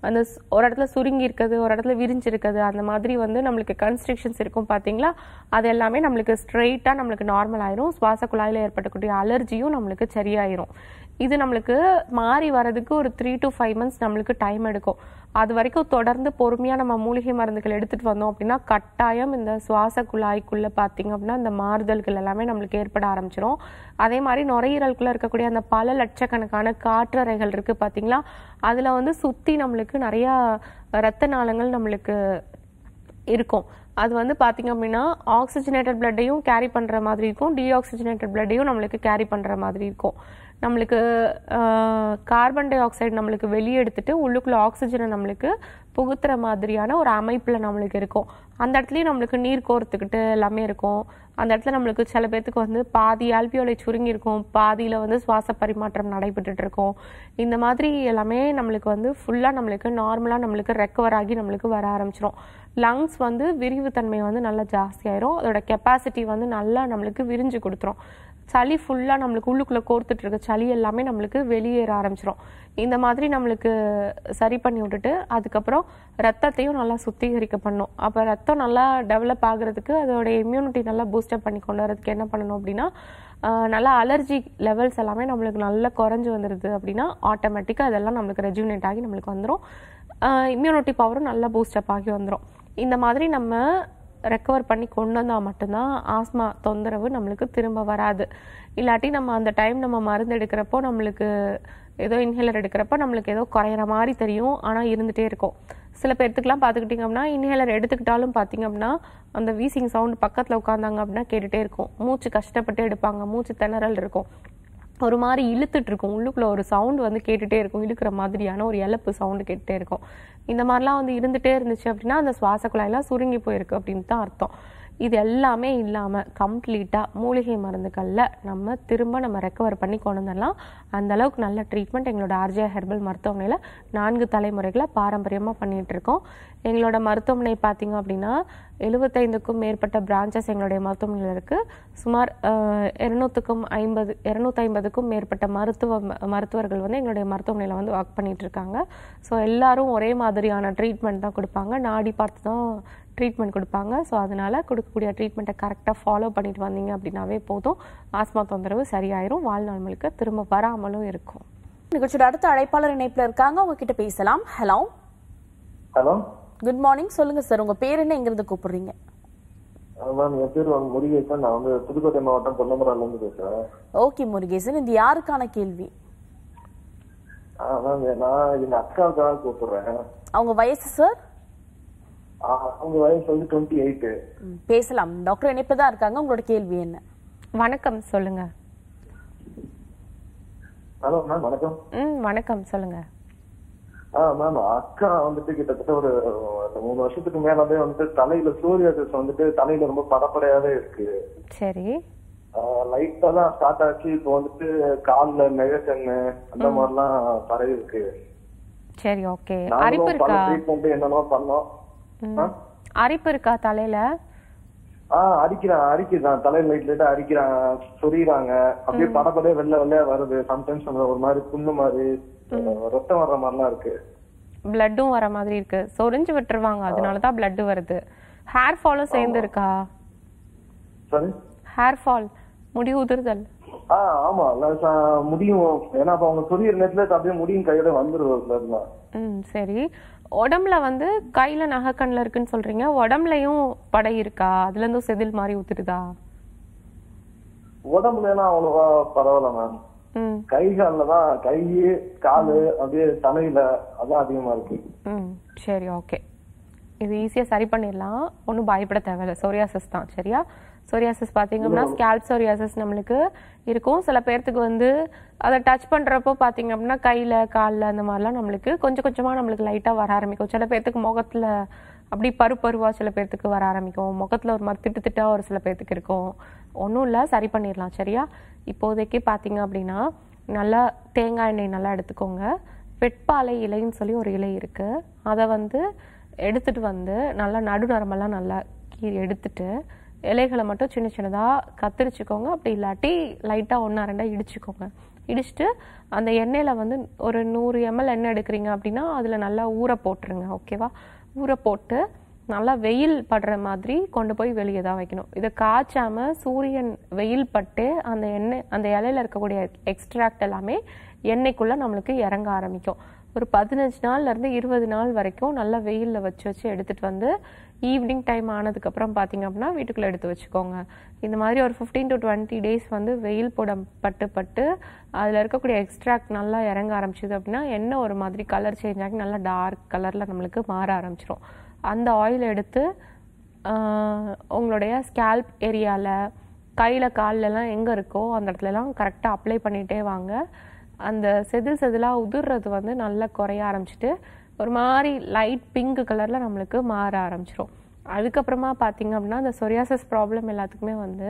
அந்த ஒரு இடத்துல சுருங்கி இருக்குது ஒரு இடத்துல விரிஞ்சிருக்குது அந்த மாதிரி வந்து நம்மளுக்கு கன்ஸ்ட்ரக்ஷன்ஸ் இருக்கும் பார்த்தீங்களா அது எல்லாமே நம்மளுக்கு ஸ்ட்ரெயிட்டாக நம்மளுக்கு நார்மல் ஆயிரும் சுவாச குழாயில் ஏற்படக்கூடிய அலர்ஜியும் நம்மளுக்கு சரியாயிரும் இது நம்மளுக்கு மாறி வரதுக்கு ஒரு த்ரீ டு ஃபைவ் மந்த்ஸ் நம்மளுக்கு டைம் எடுக்கும் அது வரைக்கும் தொடர்ந்து பொறுமையாக நம்ம மூலிகை மருந்துகள் எடுத்துகிட்டு வந்தோம் அப்படின்னா கட்டாயம் இந்த சுவாச குழாய்க்குள்ளே பார்த்திங்க அப்படின்னா இந்த மாறுதல்கள் எல்லாமே நம்மளுக்கு ஏற்பட ஆரம்பிச்சிடும் அதே மாதிரி நுரையீரலுக்குள்ளே இருக்கக்கூடிய அந்த பல லட்சக்கணக்கான காற்றறைகள் இருக்குது பார்த்திங்களா அதில் வந்து சுற்றி நம்மளுக்கு நிறையா ரத்த நாளங்கள் நம்மளுக்கு இருக்கும் அது வந்து பார்த்திங்க அப்படின்னா ஆக்சிஜனேட்டட் பிளட்டையும் கேரி பண்ணுற மாதிரி இருக்கும் டீஆக்சிஜனேட்டட் பிளட்டையும் நம்மளுக்கு கேரி பண்ணுற மாதிரி இருக்கும் நம்மளுக்கு கார்பன் டை ஆக்சைடு நம்மளுக்கு வெளியே எடுத்துகிட்டு உள்ளுக்குள்ளே ஆக்சிஜனை நம்மளுக்கு புகுத்துற மாதிரியான ஒரு அமைப்பில் நம்மளுக்கு இருக்கும் அந்த இடத்துலையும் நம்மளுக்கு நீர் கோர்த்துக்கிட்டு எல்லாமே இருக்கும் அந்த இடத்துல நம்மளுக்கு சில பேர்த்துக்கு வந்து பாதி ஆல்பியோலை சுருங்கியிருக்கும் பாதியில் வந்து சுவாச பரிமாற்றம் நடைபெற்றுட்டு இருக்கும் இந்த மாதிரி எல்லாமே நம்மளுக்கு வந்து ஃபுல்லாக நம்மளுக்கு நார்மலாக நம்மளுக்கு ரெக்கவர் ஆகி நம்மளுக்கு வர ஆரம்பிச்சிடும் லங்ஸ் வந்து விரிவுத்தன்மை வந்து நல்லா ஜாஸ்தியாயிரும் அதோட கெப்பாசிட்டி வந்து நல்லா நம்மளுக்கு விரிஞ்சு கொடுத்துரும் சளி ஃபுல்லாக நம்மளுக்கு உள்ளுக்குள்ளே கோர்த்துட்டு இருக்க சளி எல்லாமே நம்மளுக்கு வெளியேற ஆரம்பிச்சிடும் இந்த மாதிரி நம்மளுக்கு சரி பண்ணி விட்டுட்டு அதுக்கப்புறம் ரத்தத்தையும் நல்லா சுத்திகரிக்க பண்ணும் அப்போ ரத்தம் நல்லா டெவலப் ஆகுறதுக்கு அதோடைய இம்யூனிட்டி நல்லா பூஸ்டப் பண்ணி கொண்டு வரதுக்கு என்ன பண்ணணும் அப்படின்னா நல்லா அலர்ஜி லெவல்ஸ் எல்லாமே நம்மளுக்கு நல்லா குறைஞ்சி வந்துடுது அப்படின்னா ஆட்டோமேட்டிக்காக அதெல்லாம் நம்மளுக்கு ரெஜுனேட் ஆகி நம்மளுக்கு வந்துடும் இம்யூனிட்டி பவரும் நல்லா பூஸ்டப் ஆகி வந்துடும் இந்த மாதிரி நம்ம ரெக்கவர் பண்ணி கொண்டு வந்தால் மட்டும்தான் ஆஸ்மா தொந்தரவு நம்மளுக்கு திரும்ப வராது இல்லாட்டி நம்ம அந்த டைம் நம்ம மருந்து எடுக்கிறப்போ நம்மளுக்கு ஏதோ இன்ஹேலர் எடுக்கிறப்போ நம்மளுக்கு ஏதோ குறையிற மாதிரி தெரியும் ஆனால் இருந்துகிட்டே இருக்கும் சில பேர்த்துக்கெலாம் பார்த்துக்கிட்டிங்க அப்படின்னா இன்ஹேலர் எடுத்துக்கிட்டாலும் பார்த்திங்க அப்படின்னா அந்த வீசிங் சவுண்டு பக்கத்தில் உட்காந்தாங்க அப்படின்னா கேட்டுகிட்டே இருக்கும் மூச்சு கஷ்டப்பட்டு எடுப்பாங்க மூச்சு திணறல் இருக்கும் ஒரு மாதிரி இழுத்துட்டு இருக்கும் உள்ளுக்குள்ளே ஒரு சவுண்ட் வந்து கேட்டுகிட்டே இருக்கும் இழுக்கிற மாதிரியான ஒரு இழப்பு சவுண்டு கேட்டுட்டே இருக்கும் இந்த மாதிரிலாம் வந்து இருந்துகிட்டே இருந்துச்சு அப்படின்னா அந்த சுவாச குழாயெல்லாம் சுருங்கி போயிருக்கு அப்படின்னு தான் அர்த்தம் இது எல்லாமே இல்லாமல் கம்ப்ளீட்டாக மூலிகை மருந்துகளில் நம்ம திரும்ப நம்ம ரெக்கவர் பண்ணி கொண்டு வந்துடலாம் அந்தளவுக்கு நல்ல ட்ரீட்மெண்ட் எங்களோட ஆர்ஜே ஹெர்பல் மருத்துவமனையில் நான்கு தலைமுறைகளை பாரம்பரியமாக பண்ணிகிட்ருக்கோம் எங்களோட மருத்துவமனை பார்த்திங்க அப்படின்னா எழுபத்தைந்துக்கும் மேற்பட்ட பிரான்ச்சஸ் எங்களுடைய மருத்துவமனையில் இருக்குது சுமார் இரநூத்துக்கும் ஐம்பது இரநூத்தி ஐம்பதுக்கும் மேற்பட்ட மருத்துவ மருத்துவர்கள் வந்து எங்களுடைய மருத்துவமனையில் வந்து ஒர்க் இருக்காங்க ஸோ எல்லோரும் ஒரே மாதிரியான ட்ரீட்மெண்ட் தான் கொடுப்பாங்க நாடி பார்த்து தான் ட்ரீட்மெண்ட் கொடுப்பாங்க ஸோ அதனால் கொடுக்கக்கூடிய ட்ரீட்மெண்ட்டை கரெக்டாக ஃபாலோ பண்ணிட்டு வந்தீங்க அப்படின்னாவே போதும் ஆஸ்மா தொந்தரவு சரியாயிரும் வாழ்நாள் முழுக்க திரும்ப வராமலும் இருக்கும் நிகழ்ச்சியோட அடுத்த அழைப்பாளர் இணைப்பில் இருக்காங்க உங்ககிட்ட பேசலாம் ஹலோ ஹலோ குட் மார்னிங் சொல்லுங்க சார் உங்க பேர் என்ன எங்க இருந்து கூப்பிடுறீங்க நான் மாவட்டம் இருந்து ஓகே யாருக்கான கேள்வி நான் அவங்க சார் வயசு வந்து டுவெண்ட்டி எயிட் பேசலாம் டாக்டர் இருக்காங்க உங்களோட கேள்வி என்ன வணக்கம் வணக்கம் வணக்கம் சொல்லுங்க ஆஹ் மேம் அக்கா வந்துட்டு கிட்டத்தட்ட ஒரு மூணு வருஷத்துக்கு மேலவே வந்துட்டு தலையில சூரியாசிஸ் வந்துட்டு தலையில ரொம்ப படப்படையாவே இருக்கு சரி லைட்டா தான் ஸ்டார்ட் ஆச்சு இப்போ வந்துட்டு கால்ல நிழச்சண்ணு அந்த மாதிரிலாம் பரவி இருக்கு சரி ஓகே அரிப்பு இருக்கா ட்ரீட்மெண்ட் பண்ணோம் அரிப்பு இருக்கா தலையில ஆஹ் அடிக்கிறான் அடிக்கிறான் தலை லைட் லைட்டா அடிக்கிறான் சொரியிறாங்க அப்படியே படப்படே வெள்ள வெள்ளையா வருது சம்டைம்ஸ் நம்ம ஒரு மாதிரி புண்ணு மாதிரி ரத்தம் வர்ற மாதிரிலாம் இருக்கு பிளட்டும் வர மாதிரி இருக்கு சொரிஞ்சு விட்டுருவாங்க அதனாலதான் பிளட் வருது ஹேர் ஃபாலும் சேர்ந்து இருக்கா சரி ஹேர் ஃபால் முடி உதிர்தல் ஆ ஆமா முடியும் ஏன்னா அப்ப அவங்க சொரிய நேரத்துல அப்படியே முடியும் கையோட வந்துருவாங்க ம் சரி உடம்புல வந்து கையில் நகைக்கண்ணில் இருக்குன்னு சொல்கிறீங்க உடம்புலையும் படை இருக்கா அதுலேருந்தும் செதில் மாதிரி ஊத்துருதா உடம்புலாம் அவ்வளவா பரவாயில்ல மேம் கை காலில் தான் கை காலு அப்படியே தலையில அதான் அதிகமா இருக்கு சரி ஓகே இது ஈஸியா சரி பண்ணிடலாம் ஒன்னும் பயப்பட தேவையில்லை சோரியாசஸ் தான் சரியா சோரியாசஸ் பார்த்தீங்க அப்படின்னா ஸ்கேல்ப் சோரியாசஸ் நம்மளுக்கு இருக்கும் சில பேர்த்துக்கு வந்து அதை டச் பண்ணுறப்போ பார்த்தீங்க அப்படின்னா கையில் காலில் அந்த மாதிரிலாம் நம்மளுக்கு கொஞ்சம் கொஞ்சமாக நம்மளுக்கு லைட்டாக வர ஆரம்பிக்கும் சில பேர்த்துக்கு முகத்தில் அப்படி பருப்பருவா சில பேர்த்துக்கு வர ஆரம்பிக்கும் முகத்தில் ஒரு மாதிரி திட்டு திட்டாக ஒரு சில பேர்த்துக்கு இருக்கும் ஒன்றும் இல்லை சரி பண்ணிடலாம் சரியா இப்போதைக்கு பார்த்தீங்க அப்படின்னா நல்லா தேங்காய் எண்ணெய் நல்லா எடுத்துக்கோங்க வெட்பாலை இலைன்னு சொல்லி ஒரு இலை இருக்குது அதை வந்து எடுத்துகிட்டு வந்து நல்லா நடுநரமெல்லாம் நல்லா கீ எடுத்துட்டு இலைகளை மட்டும் சின்ன சின்னதாக கத்திரிச்சிக்கோங்க அப்படி இல்லாட்டி லைட்டாக ஒன்றா ரெண்டாக இடிச்சுக்கோங்க இடிச்சுட்டு அந்த எண்ணெயில் வந்து ஒரு நூறு எம்எல் எண்ணெய் எடுக்கிறீங்க அப்படின்னா அதில் நல்லா ஊற போட்டுருங்க ஓகேவா ஊற போட்டு நல்லா வெயில் படுற மாதிரி கொண்டு போய் வெளியே தான் வைக்கணும் இதை காய்ச்சாமல் சூரியன் வெயில் பட்டு அந்த எண்ணெய் அந்த இலையில் இருக்கக்கூடிய எக்ஸ்ட்ராக்ட் எல்லாமே எண்ணெய்க்குள்ளே நம்மளுக்கு இறங்க ஆரம்பிக்கும் ஒரு பதினஞ்சு நாள்லேருந்து இருபது நாள் வரைக்கும் நல்லா வெயிலில் வச்சு வச்சு எடுத்துகிட்டு வந்து ஈவினிங் டைம் ஆனதுக்கப்புறம் பார்த்திங்க அப்படின்னா வீட்டுக்குள்ளே எடுத்து வச்சுக்கோங்க இந்த மாதிரி ஒரு ஃபிஃப்டீன் டு டுவெண்ட்டி டேஸ் வந்து வெயில் போட பட்டு பட்டு அதில் இருக்கக்கூடிய எக்ஸ்ட்ராக்ட் நல்லா இறங்க ஆரம்பிச்சிது அப்படின்னா என்ன ஒரு மாதிரி கலர் சேஞ்ச் ஆகி நல்லா டார்க் கலரில் நம்மளுக்கு மாற ஆரம்பிச்சிடும் அந்த ஆயில் எடுத்து உங்களுடைய ஸ்கேல்ப் ஏரியாவில் கையில் காலிலலாம் எங்கே இருக்கோ அந்த இடத்துலலாம் கரெக்டாக அப்ளை பண்ணிகிட்டே வாங்க அந்த செதில் செதிலாக உதிர்றது வந்து நல்லா குறைய ஆரம்பிச்சிட்டு ஒரு மாதிரி லைட் பிங்க் கலரில் நம்மளுக்கு மாற ஆரம்பிச்சிடும் அதுக்கப்புறமா பார்த்திங்க அப்படின்னா இந்த சொரியாசஸ் ப்ராப்ளம் எல்லாத்துக்குமே வந்து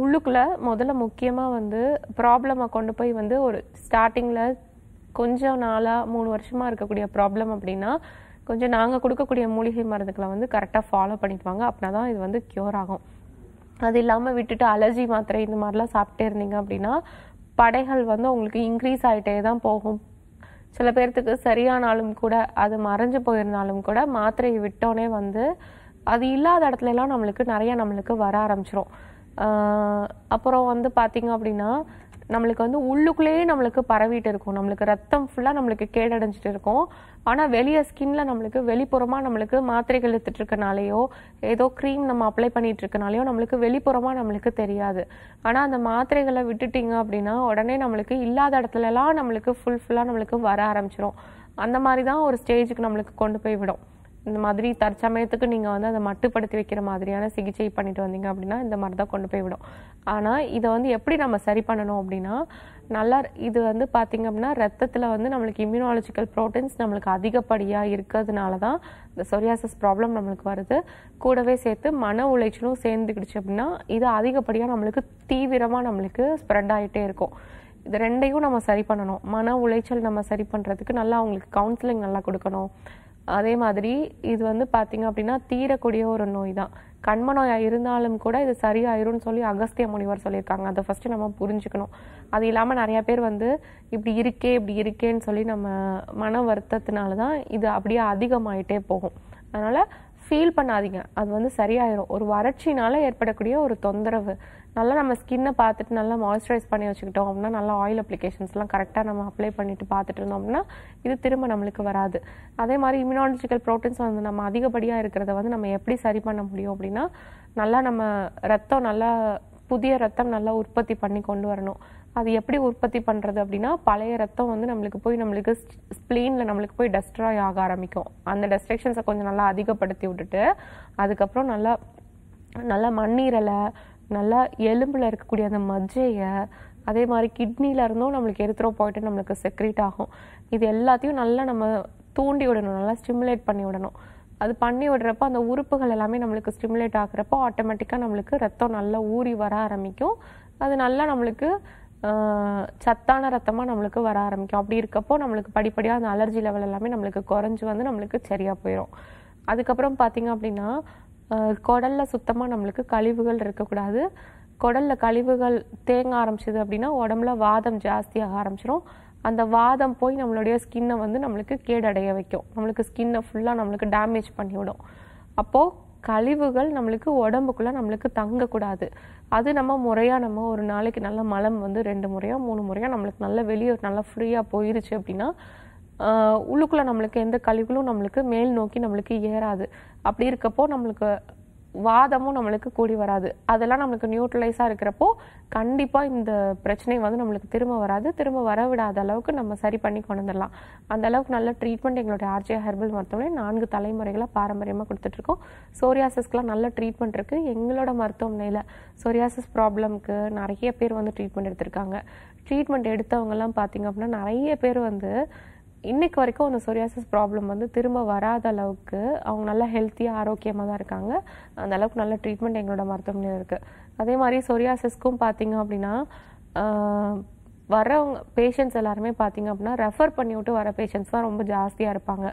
உள்ளுக்குள்ளே முதல்ல முக்கியமாக வந்து ப்ராப்ளமை கொண்டு போய் வந்து ஒரு ஸ்டார்டிங்கில் கொஞ்சம் நாளாக மூணு வருஷமாக இருக்கக்கூடிய ப்ராப்ளம் அப்படின்னா கொஞ்சம் நாங்கள் கொடுக்கக்கூடிய மூலிகை மருந்துக்களை வந்து கரெக்டாக ஃபாலோ பண்ணிக்குவாங்க அப்படின்னா தான் இது வந்து க்யூர் ஆகும் அது இல்லாமல் விட்டுட்டு அலர்ஜி மாத்திரை இந்த மாதிரிலாம் சாப்பிட்டே இருந்தீங்க அப்படின்னா படைகள் வந்து உங்களுக்கு இன்க்ரீஸ் ஆகிட்டே தான் போகும் சில பேர்த்துக்கு சரியானாலும் கூட அது மறைஞ்சு போயிருந்தாலும் கூட மாத்திரையை விட்டோன்னே வந்து அது இல்லாத இடத்துலலாம் நம்மளுக்கு நிறைய நம்மளுக்கு வர ஆரம்பிச்சிரும் அப்புறம் வந்து பார்த்தீங்க அப்படின்னா நம்மளுக்கு வந்து உள்ளுக்குள்ளேயே நம்மளுக்கு பரவிட்டு இருக்கும் நம்மளுக்கு ரத்தம் ஃபுல்லாக நம்மளுக்கு கேடடைஞ்சிட்டு இருக்கும் ஆனால் வெளியே ஸ்கின்ல நம்மளுக்கு வெளிப்புறமாக நம்மளுக்கு மாத்திரைகள் எடுத்துட்டு இருக்கனாலேயோ ஏதோ க்ரீம் நம்ம அப்ளை பண்ணிட்டு இருக்கனாலேயோ நம்மளுக்கு வெளிப்புறமாக நம்மளுக்கு தெரியாது ஆனால் அந்த மாத்திரைகளை விட்டுட்டீங்க அப்படின்னா உடனே நம்மளுக்கு இல்லாத இடத்துலலாம் நம்மளுக்கு ஃபுல் ஃபுல்லாக நம்மளுக்கு வர ஆரம்பிச்சிடும் அந்த மாதிரி தான் ஒரு ஸ்டேஜுக்கு நம்மளுக்கு கொண்டு போய் விடும் இந்த மாதிரி தற்சமயத்துக்கு நீங்கள் வந்து அதை மட்டுப்படுத்தி வைக்கிற மாதிரியான சிகிச்சை பண்ணிட்டு வந்தீங்க அப்படின்னா இந்த மாதிரி தான் கொண்டு போய் விடும் ஆனால் இதை வந்து எப்படி நம்ம சரி பண்ணணும் அப்படின்னா நல்லா இது வந்து பார்த்திங்க அப்படின்னா ரத்தத்தில் வந்து நம்மளுக்கு இம்யூனாலஜிக்கல் ப்ரோட்டீன்ஸ் நம்மளுக்கு அதிகப்படியாக இருக்கிறதுனால தான் இந்த சொரியாசஸ் ப்ராப்ளம் நம்மளுக்கு வருது கூடவே சேர்த்து மன உளைச்சலும் சேர்ந்துக்கிடுச்சு அப்படின்னா இது அதிகப்படியாக நம்மளுக்கு தீவிரமாக நம்மளுக்கு ஸ்ப்ரெட் ஆகிட்டே இருக்கும் இது ரெண்டையும் நம்ம சரி பண்ணணும் மன உளைச்சல் நம்ம சரி பண்ணுறதுக்கு நல்லா அவங்களுக்கு கவுன்சிலிங் நல்லா கொடுக்கணும் அதே மாதிரி இது வந்து பார்த்திங்க அப்படின்னா தீரக்கூடிய ஒரு நோய் தான் கண்ம நோயாக இருந்தாலும் கூட இது சரியாயிரும்னு சொல்லி அகஸ்திய முனிவர் சொல்லியிருக்காங்க அதை ஃபஸ்ட்டு நம்ம புரிஞ்சுக்கணும் அது இல்லாமல் நிறையா பேர் வந்து இப்படி இருக்கே இப்படி இருக்கேன்னு சொல்லி நம்ம மன வருத்தத்தினால தான் இது அப்படியே அதிகமாயிட்டே போகும் அதனால் ஃபீல் பண்ணாதீங்க அது வந்து சரியாயிரும் ஒரு வறட்சினால ஏற்படக்கூடிய ஒரு தொந்தரவு நல்லா நம்ம ஸ்கின்னை பார்த்துட்டு நல்லா மாய்ஸ்சரைஸ் பண்ணி வச்சுக்கிட்டோம் அப்படின்னா நல்லா ஆயில் அப்ளிகேஷன்ஸ்லாம் கரெக்டாக நம்ம அப்ளை பண்ணிட்டு பார்த்துட்டு இருந்தோம்னா இது திரும்ப நம்மளுக்கு வராது அதே மாதிரி இம்யூனாலஜிக்கல் ப்ரோட்டீன்ஸ் வந்து நம்ம அதிகப்படியாக இருக்கிறத வந்து நம்ம எப்படி சரி பண்ண முடியும் அப்படின்னா நல்லா நம்ம ரத்தம் நல்லா புதிய ரத்தம் நல்லா உற்பத்தி பண்ணி கொண்டு வரணும் அது எப்படி உற்பத்தி பண்ணுறது அப்படின்னா பழைய ரத்தம் வந்து நம்மளுக்கு போய் நம்மளுக்கு ஸ்ப்ளீனில் நம்மளுக்கு போய் டெஸ்ட்ராய் ஆக ஆரம்பிக்கும் அந்த டெஸ்ட்ரக்ஷன்ஸை கொஞ்சம் நல்லா அதிகப்படுத்தி விட்டுட்டு அதுக்கப்புறம் நல்லா நல்லா மண்ணீரலை நல்லா எலும்பில் இருக்கக்கூடிய அந்த மஜ்ஜையை அதே மாதிரி கிட்னியில் இருந்தும் நம்மளுக்கு போய்ட்டு நம்மளுக்கு செக்ரீட் ஆகும் இது எல்லாத்தையும் நல்லா நம்ம தூண்டி விடணும் நல்லா ஸ்டிமுலேட் பண்ணி விடணும் அது பண்ணி விடுறப்போ அந்த உறுப்புகள் எல்லாமே நம்மளுக்கு ஸ்டிமுலேட் ஆகுறப்போ ஆட்டோமேட்டிக்காக நம்மளுக்கு ரத்தம் நல்லா ஊறி வர ஆரம்பிக்கும் அது நல்லா நம்மளுக்கு சத்தான ரத்தமாக நம்மளுக்கு வர ஆரம்பிக்கும் அப்படி இருக்கப்போ நம்மளுக்கு படிப்படியாக அந்த அலர்ஜி லெவல் எல்லாமே நம்மளுக்கு குறைஞ்சி வந்து நம்மளுக்கு சரியாக போயிடும் அதுக்கப்புறம் பார்த்திங்க அப்படின்னா குடலில் சுத்தமாக நம்மளுக்கு கழிவுகள் இருக்கக்கூடாது குடலில் கழிவுகள் தேங்க ஆரம்பிச்சிது அப்படின்னா உடம்புல வாதம் ஜாஸ்தியாக ஆரம்பிச்சிடும் அந்த வாதம் போய் நம்மளுடைய ஸ்கின்னை வந்து நம்மளுக்கு கேடடைய வைக்கும் நம்மளுக்கு ஸ்கின்னை ஃபுல்லாக நம்மளுக்கு டேமேஜ் பண்ணிவிடும் அப்போது கழிவுகள் நம்மளுக்கு உடம்புக்குள்ளே நம்மளுக்கு தங்கக்கூடாது அது நம்ம முறையாக நம்ம ஒரு நாளைக்கு நல்ல மலம் வந்து ரெண்டு முறையாக மூணு முறையாக நம்மளுக்கு நல்ல வெளியே நல்லா ஃப்ரீயாக போயிருச்சு அப்படின்னா உள்ளுக்குள்ளே நம்மளுக்கு எந்த கழிவுகளும் நம்மளுக்கு மேல் நோக்கி நம்மளுக்கு ஏறாது அப்படி இருக்கப்போ நம்மளுக்கு வாதமும் நம்மளுக்கு கூடி வராது அதெல்லாம் நம்மளுக்கு நியூட்ரலைஸாக இருக்கிறப்போ கண்டிப்பாக இந்த பிரச்சனை வந்து நம்மளுக்கு திரும்ப வராது திரும்ப வர விடாத அளவுக்கு நம்ம சரி பண்ணி கொண்டு வந்துடலாம் அந்த அளவுக்கு நல்ல ட்ரீட்மெண்ட் எங்களுடைய ஆர்ஜே ஹெர்பல் மருத்துவமனை நான்கு தலைமுறைகளாக பாரம்பரியமாக கொடுத்துட்ருக்கோம் சோரியாசிஸ்க்கெலாம் நல்ல ட்ரீட்மெண்ட் இருக்குது எங்களோட மருத்துவமனையில் சோரியாசஸ் ப்ராப்ளம்க்கு நிறைய பேர் வந்து ட்ரீட்மெண்ட் எடுத்திருக்காங்க ட்ரீட்மெண்ட் எடுத்தவங்கெல்லாம் பார்த்திங்க அப்படின்னா நிறைய பேர் வந்து இன்றைக்கு வரைக்கும் அந்த சொரியாசிஸ் ப்ராப்ளம் வந்து திரும்ப வராத அளவுக்கு அவங்க நல்லா ஹெல்த்தியாக ஆரோக்கியமாக தான் இருக்காங்க அந்த அளவுக்கு நல்ல ட்ரீட்மெண்ட் எங்களோட மருத்துவமனையில் இருக்குது அதே மாதிரி சொரியாசிஸ்க்கும் பார்த்தீங்க அப்படின்னா வரவங்க பேஷண்ட்ஸ் எல்லாருமே பார்த்தீங்க அப்படின்னா ரெஃபர் பண்ணி விட்டு வர பேஷண்ட்ஸ் தான் ரொம்ப ஜாஸ்தியாக இருப்பாங்க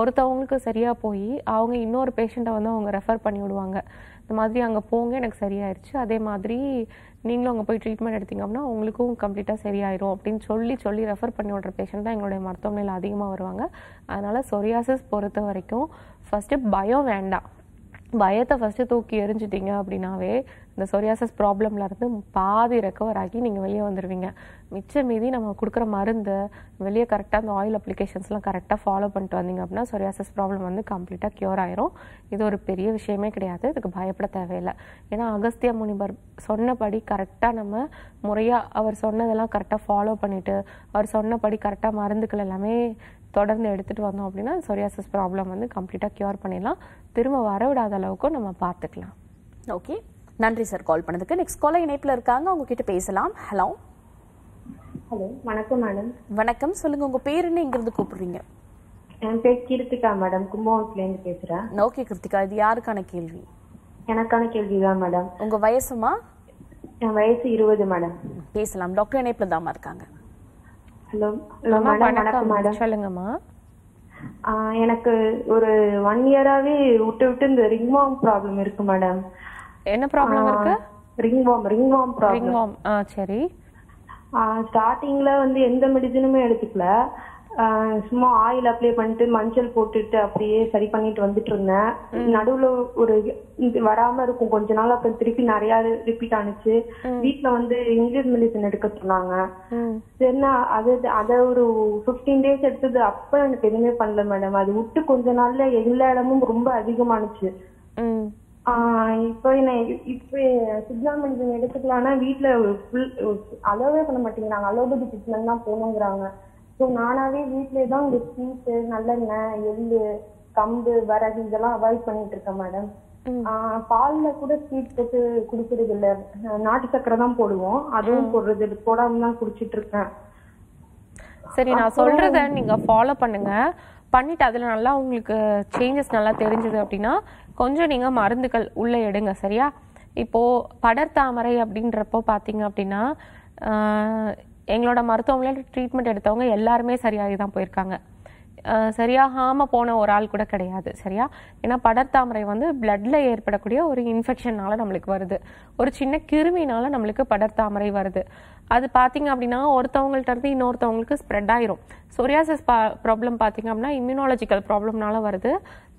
ஒருத்தவங்களுக்கு சரியாக போய் அவங்க இன்னொரு பேஷண்ட்டை வந்து அவங்க ரெஃபர் பண்ணி விடுவாங்க இந்த மாதிரி அங்கே போங்க எனக்கு சரியாயிருச்சு அதே மாதிரி நீங்களும் அங்கே போய் ட்ரீட்மெண்ட் எடுத்தீங்க அப்படின்னா உங்களுக்கும் கம்ப்ளீட்டாக சரியாயிரும் அப்படின்னு சொல்லி சொல்லி ரெஃபர் பண்ணி விடுற பேஷண்ட் தான் எங்களுடைய மருத்துவமனையில் அதிகமாக வருவாங்க அதனால் சொரியாசிஸ் பொறுத்த வரைக்கும் ஃபஸ்ட்டு பயோ வேண்டாம் பயத்தை ஃபஸ்ட்டு தூக்கி எரிஞ்சிட்டிங்க அப்படின்னாவே இந்த சொரியாசஸ் ப்ராப்ளம்லேருந்து பாதி ரெக்கவர் ஆகி நீங்கள் வெளியே வந்துடுவீங்க மிச்ச மீதி நம்ம கொடுக்குற மருந்து வெளியே கரெக்டாக அந்த ஆயில் அப்ளிகேஷன்ஸ்லாம் கரெக்டாக ஃபாலோ பண்ணிட்டு வந்தீங்க அப்படின்னா சொரியாசஸ் ப்ராப்ளம் வந்து கம்ப்ளீட்டாக க்யூர் ஆயிரும் இது ஒரு பெரிய விஷயமே கிடையாது இதுக்கு பயப்பட தேவையில்லை ஏன்னா அகஸ்திய முனிபர் சொன்னபடி கரெக்டாக நம்ம முறையாக அவர் சொன்னதெல்லாம் கரெக்டாக ஃபாலோ பண்ணிவிட்டு அவர் சொன்னபடி கரெக்டாக மருந்துக்கள் எல்லாமே தொடர்ந்து எடுத்துகிட்டு வந்தோம் அப்படின்னா சொரியாசஸ் ப்ராப்ளம் வந்து கம்ப்ளீட்டாக க்யூர் பண்ணிடலாம் திரும்ப வரவிடாத அளவுக்கும் நம்ம பார்த்துக்கலாம் ஓகே நன்றி சார் கால் பண்ணதுக்கு நெக்ஸ்ட் காலை இணைப்பில் இருக்காங்க உங்ககிட்ட பேசலாம் ஹலோ ஹலோ வணக்கம் மேடம் வணக்கம் சொல்லுங்க உங்க பேர் என்ன இங்கிருந்து கூப்பிடுறீங்க என் பேர் கிருத்திகா மேடம் கும்பகோணத்துலேருந்து பேசுகிறேன் ஓகே கிருத்திகா இது யாருக்கான கேள்வி எனக்கான கேள்வி தான் மேடம் உங்க வயசுமா என் வயசு இருபது மேடம் பேசலாம் டாக்டர் இணைப்பில் தான் இருக்காங்க ஹலோ வணக்கம் மேடம் சொல்லுங்கம்மா எனக்கு ஒரு ஒன் இயராவே விட்டு விட்டு இந்த ரிங் வார்ம் ப்ராப்ளம் இருக்கு மேடம் என்ன ப்ராப்ளம் இருக்கு ரிங் வார்ம் ப்ராப்ளம் ரிங்வாம் ஆ சரி ஸ்டார்டிங்ல வந்து எந்த மெடிசனுமே எடுத்துக்கல சும்மா ஆயில் அப்ளை பண்ணிட்டு மஞ்சள் போட்டுட்டு அப்படியே சரி பண்ணிட்டு வந்துட்டு இருந்தேன் நடுவுல ஒரு வராம இருக்கும் கொஞ்ச நாள் அப்புறம் திருப்பி நிறைய ரிப்பீட் ஆனிச்சு வீட்டுல வந்து இங்கிலீஷ் மெடிசன் எடுக்க சொன்னாங்க சரினா அது அத ஒரு பிப்டீன் டேஸ் எடுத்தது அப்ப எனக்கு எதுவுமே பண்ணல மேடம் அது விட்டு கொஞ்ச நாள்ல எல்லா இடமும் ரொம்ப அதிகமானுச்சு இப்போ என்ன இப்போ சிக்ஸா மெடிசன் எடுத்துக்கலாம்னா வீட்டுல அலோவே பண்ண மாட்டேங்கிறாங்க அலோபதி ட்ரீட்மெண்ட் தான் போகணுங்கிறாங்க ஸோ நானாவே வீட்டிலே தான் இந்த ஸ்வீட் நல்லெண்ணெய் எள்ளு கம்பு வரகு இதெல்லாம் அவாய்ட் பண்ணிட்டு இருக்கேன் மேடம் பால்ல கூட ஸ்வீட் போட்டு குடிக்கிறது இல்ல நாட்டு சக்கரை தான் போடுவோம் அதுவும் போடுறது போடாம தான் குடிச்சிட்டு இருக்கேன் சரி நான் சொல்றத நீங்க ஃபாலோ பண்ணுங்க பண்ணிட்டு அதுல நல்லா உங்களுக்கு சேஞ்சஸ் நல்லா தெரிஞ்சது அப்படின்னா கொஞ்சம் நீங்க மருந்துகள் உள்ள எடுங்க சரியா இப்போ படர்தாமரை அப்படின்றப்போ பாத்தீங்க அப்படின்னா எங்களோட மருத்துவமனையில் ட்ரீட்மெண்ட் எடுத்தவங்க எல்லாருமே சரியாகி தான் போயிருக்காங்க சரியாகாமல் போன ஒரு ஆள் கூட கிடையாது சரியா ஏன்னா படர்தாமரை வந்து பிளட்டில் ஏற்படக்கூடிய ஒரு இன்ஃபெக்ஷனால் நம்மளுக்கு வருது ஒரு சின்ன கிருமினால நம்மளுக்கு படர்தாமரை வருது அது பார்த்தீங்க அப்படின்னா ஒருத்தவங்கள்ட்ட இருந்து இன்னொருத்தவங்களுக்கு ஸ்ப்ரெட் ஆயிரும் சொரியாசிஸ் பா ப்ராப்ளம் பார்த்தீங்க அப்படின்னா இம்யூனாலஜிக்கல் ப்ராப்ளம்னால வருது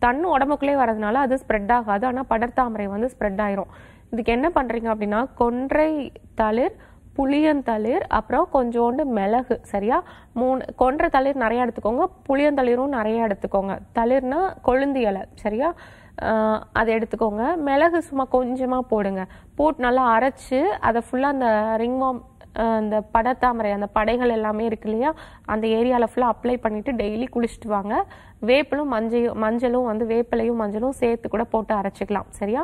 தன் உடம்புக்குள்ளே வரதுனால அது ஸ்ப்ரெட் ஆகாது ஆனால் படர்தாமரை வந்து ஸ்ப்ரெட் ஆயிரும் இதுக்கு என்ன பண்ணுறீங்க அப்படின்னா கொன்றை தளிர் புளியந்தளிர் அப்புறம் கொஞ்சோண்டு மிளகு சரியா மூணு கொன்ற தளிர் நிறையா எடுத்துக்கோங்க புளியந்தளிரும் நிறையா எடுத்துக்கோங்க தளிர்னா கொழுந்தி இலை சரியா அதை எடுத்துக்கோங்க மிளகு சும்மா கொஞ்சமாக போடுங்க போட்டு நல்லா அரைச்சி அதை ஃபுல்லாக அந்த ரிங்வாம் அந்த படத்தாமரை அந்த படைகள் எல்லாமே இருக்கு இல்லையா அந்த ஏரியாவில் ஃபுல்லாக அப்ளை பண்ணிவிட்டு டெய்லி குளிச்சுட்டு வாங்க வேப்பிலும் மஞ்சையும் மஞ்சளும் வந்து வேப்பிலையும் மஞ்சளும் சேர்த்து கூட போட்டு அரைச்சிக்கலாம் சரியா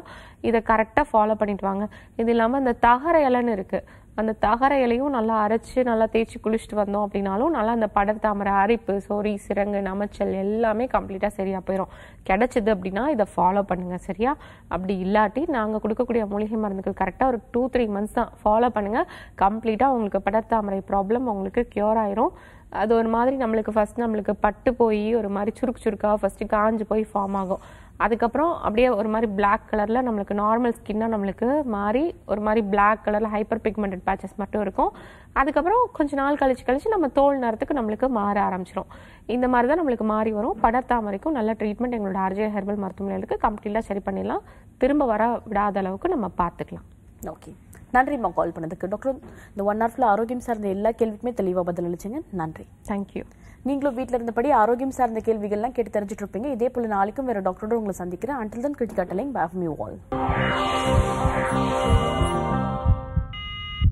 இதை கரெக்டாக ஃபாலோ பண்ணிட்டு வாங்க இது இல்லாமல் இந்த தகர இலைன்னு இருக்குது அந்த தகர இலையும் நல்லா அரைச்சி நல்லா தேய்ச்சி குளிச்சுட்டு வந்தோம் அப்படின்னாலும் நல்லா அந்த படர் தாமரை அரிப்பு சொறி சிறங்கு நமைச்சல் எல்லாமே கம்ப்ளீட்டாக சரியாக போயிடும் கிடச்சிது அப்படின்னா இதை ஃபாலோ பண்ணுங்கள் சரியா அப்படி இல்லாட்டி நாங்கள் கொடுக்கக்கூடிய மூலிகை மருந்துகள் கரெக்டாக ஒரு டூ த்ரீ மந்த்ஸ் தான் ஃபாலோ பண்ணுங்கள் கம்ப்ளீட்டாக உங்களுக்கு படர் தாமரை ப்ராப்ளம் உங்களுக்கு க்யூர் ஆயிரும் அது ஒரு மாதிரி நம்மளுக்கு ஃபஸ்ட் நம்மளுக்கு பட்டு போய் ஒரு மாதிரி சுருக்கு சுருக்காக ஃபஸ்ட்டு காஞ்சு போய் ஃபார்ம் ஆகும் அதுக்கப்புறம் அப்படியே ஒரு மாதிரி பிளாக் கலரில் நம்மளுக்கு நார்மல் ஸ்கின்னாக நம்மளுக்கு மாறி ஒரு மாதிரி பிளாக் கலரில் ஹைப்பர் பிக்மெண்டட் பேச்சஸ் மட்டும் இருக்கும் அதுக்கப்புறம் கொஞ்ச நாள் கழிச்சு கழிச்சு நம்ம தோல் நேரத்துக்கு நம்மளுக்கு மாற ஆரம்பிச்சிடும் இந்த மாதிரி தான் நம்மளுக்கு மாறி வரும் படத்தாமரைக்கும் நல்ல ட்ரீட்மெண்ட் எங்களோட ஆர்ஜே ஹெர்பல் மருத்துவமனைகளுக்கு கம்ப்ளீட்டாக சரி பண்ணிடலாம் திரும்ப வர விடாத அளவுக்கு நம்ம பார்த்துக்கலாம் ஓகே நன்றிம்மா கால் பண்ணதுக்கு டாக்டர் இந்த ஒன் ஹவர்ஃபில் ஆரோக்கியம் சார்ந்த எல்லா கேள்விக்குமே தெளிவாக பதில் அளிச்சுங்க நன்றி தேங்க்யூ நீங்களும் வீட்டில் இருந்தபடி ஆரோக்கியம் சார்ந்த கேள்விகள்லாம் கேட்டு தெரிஞ்சுட்டு இருப்பீங்க இதே போல் நாளைக்கும் வேறு டாக்டரோட உங்களை சந்திக்கிறேன் அண்டில் தன் கிட் கட்டலிங் பேஃப் மியூ ஆல்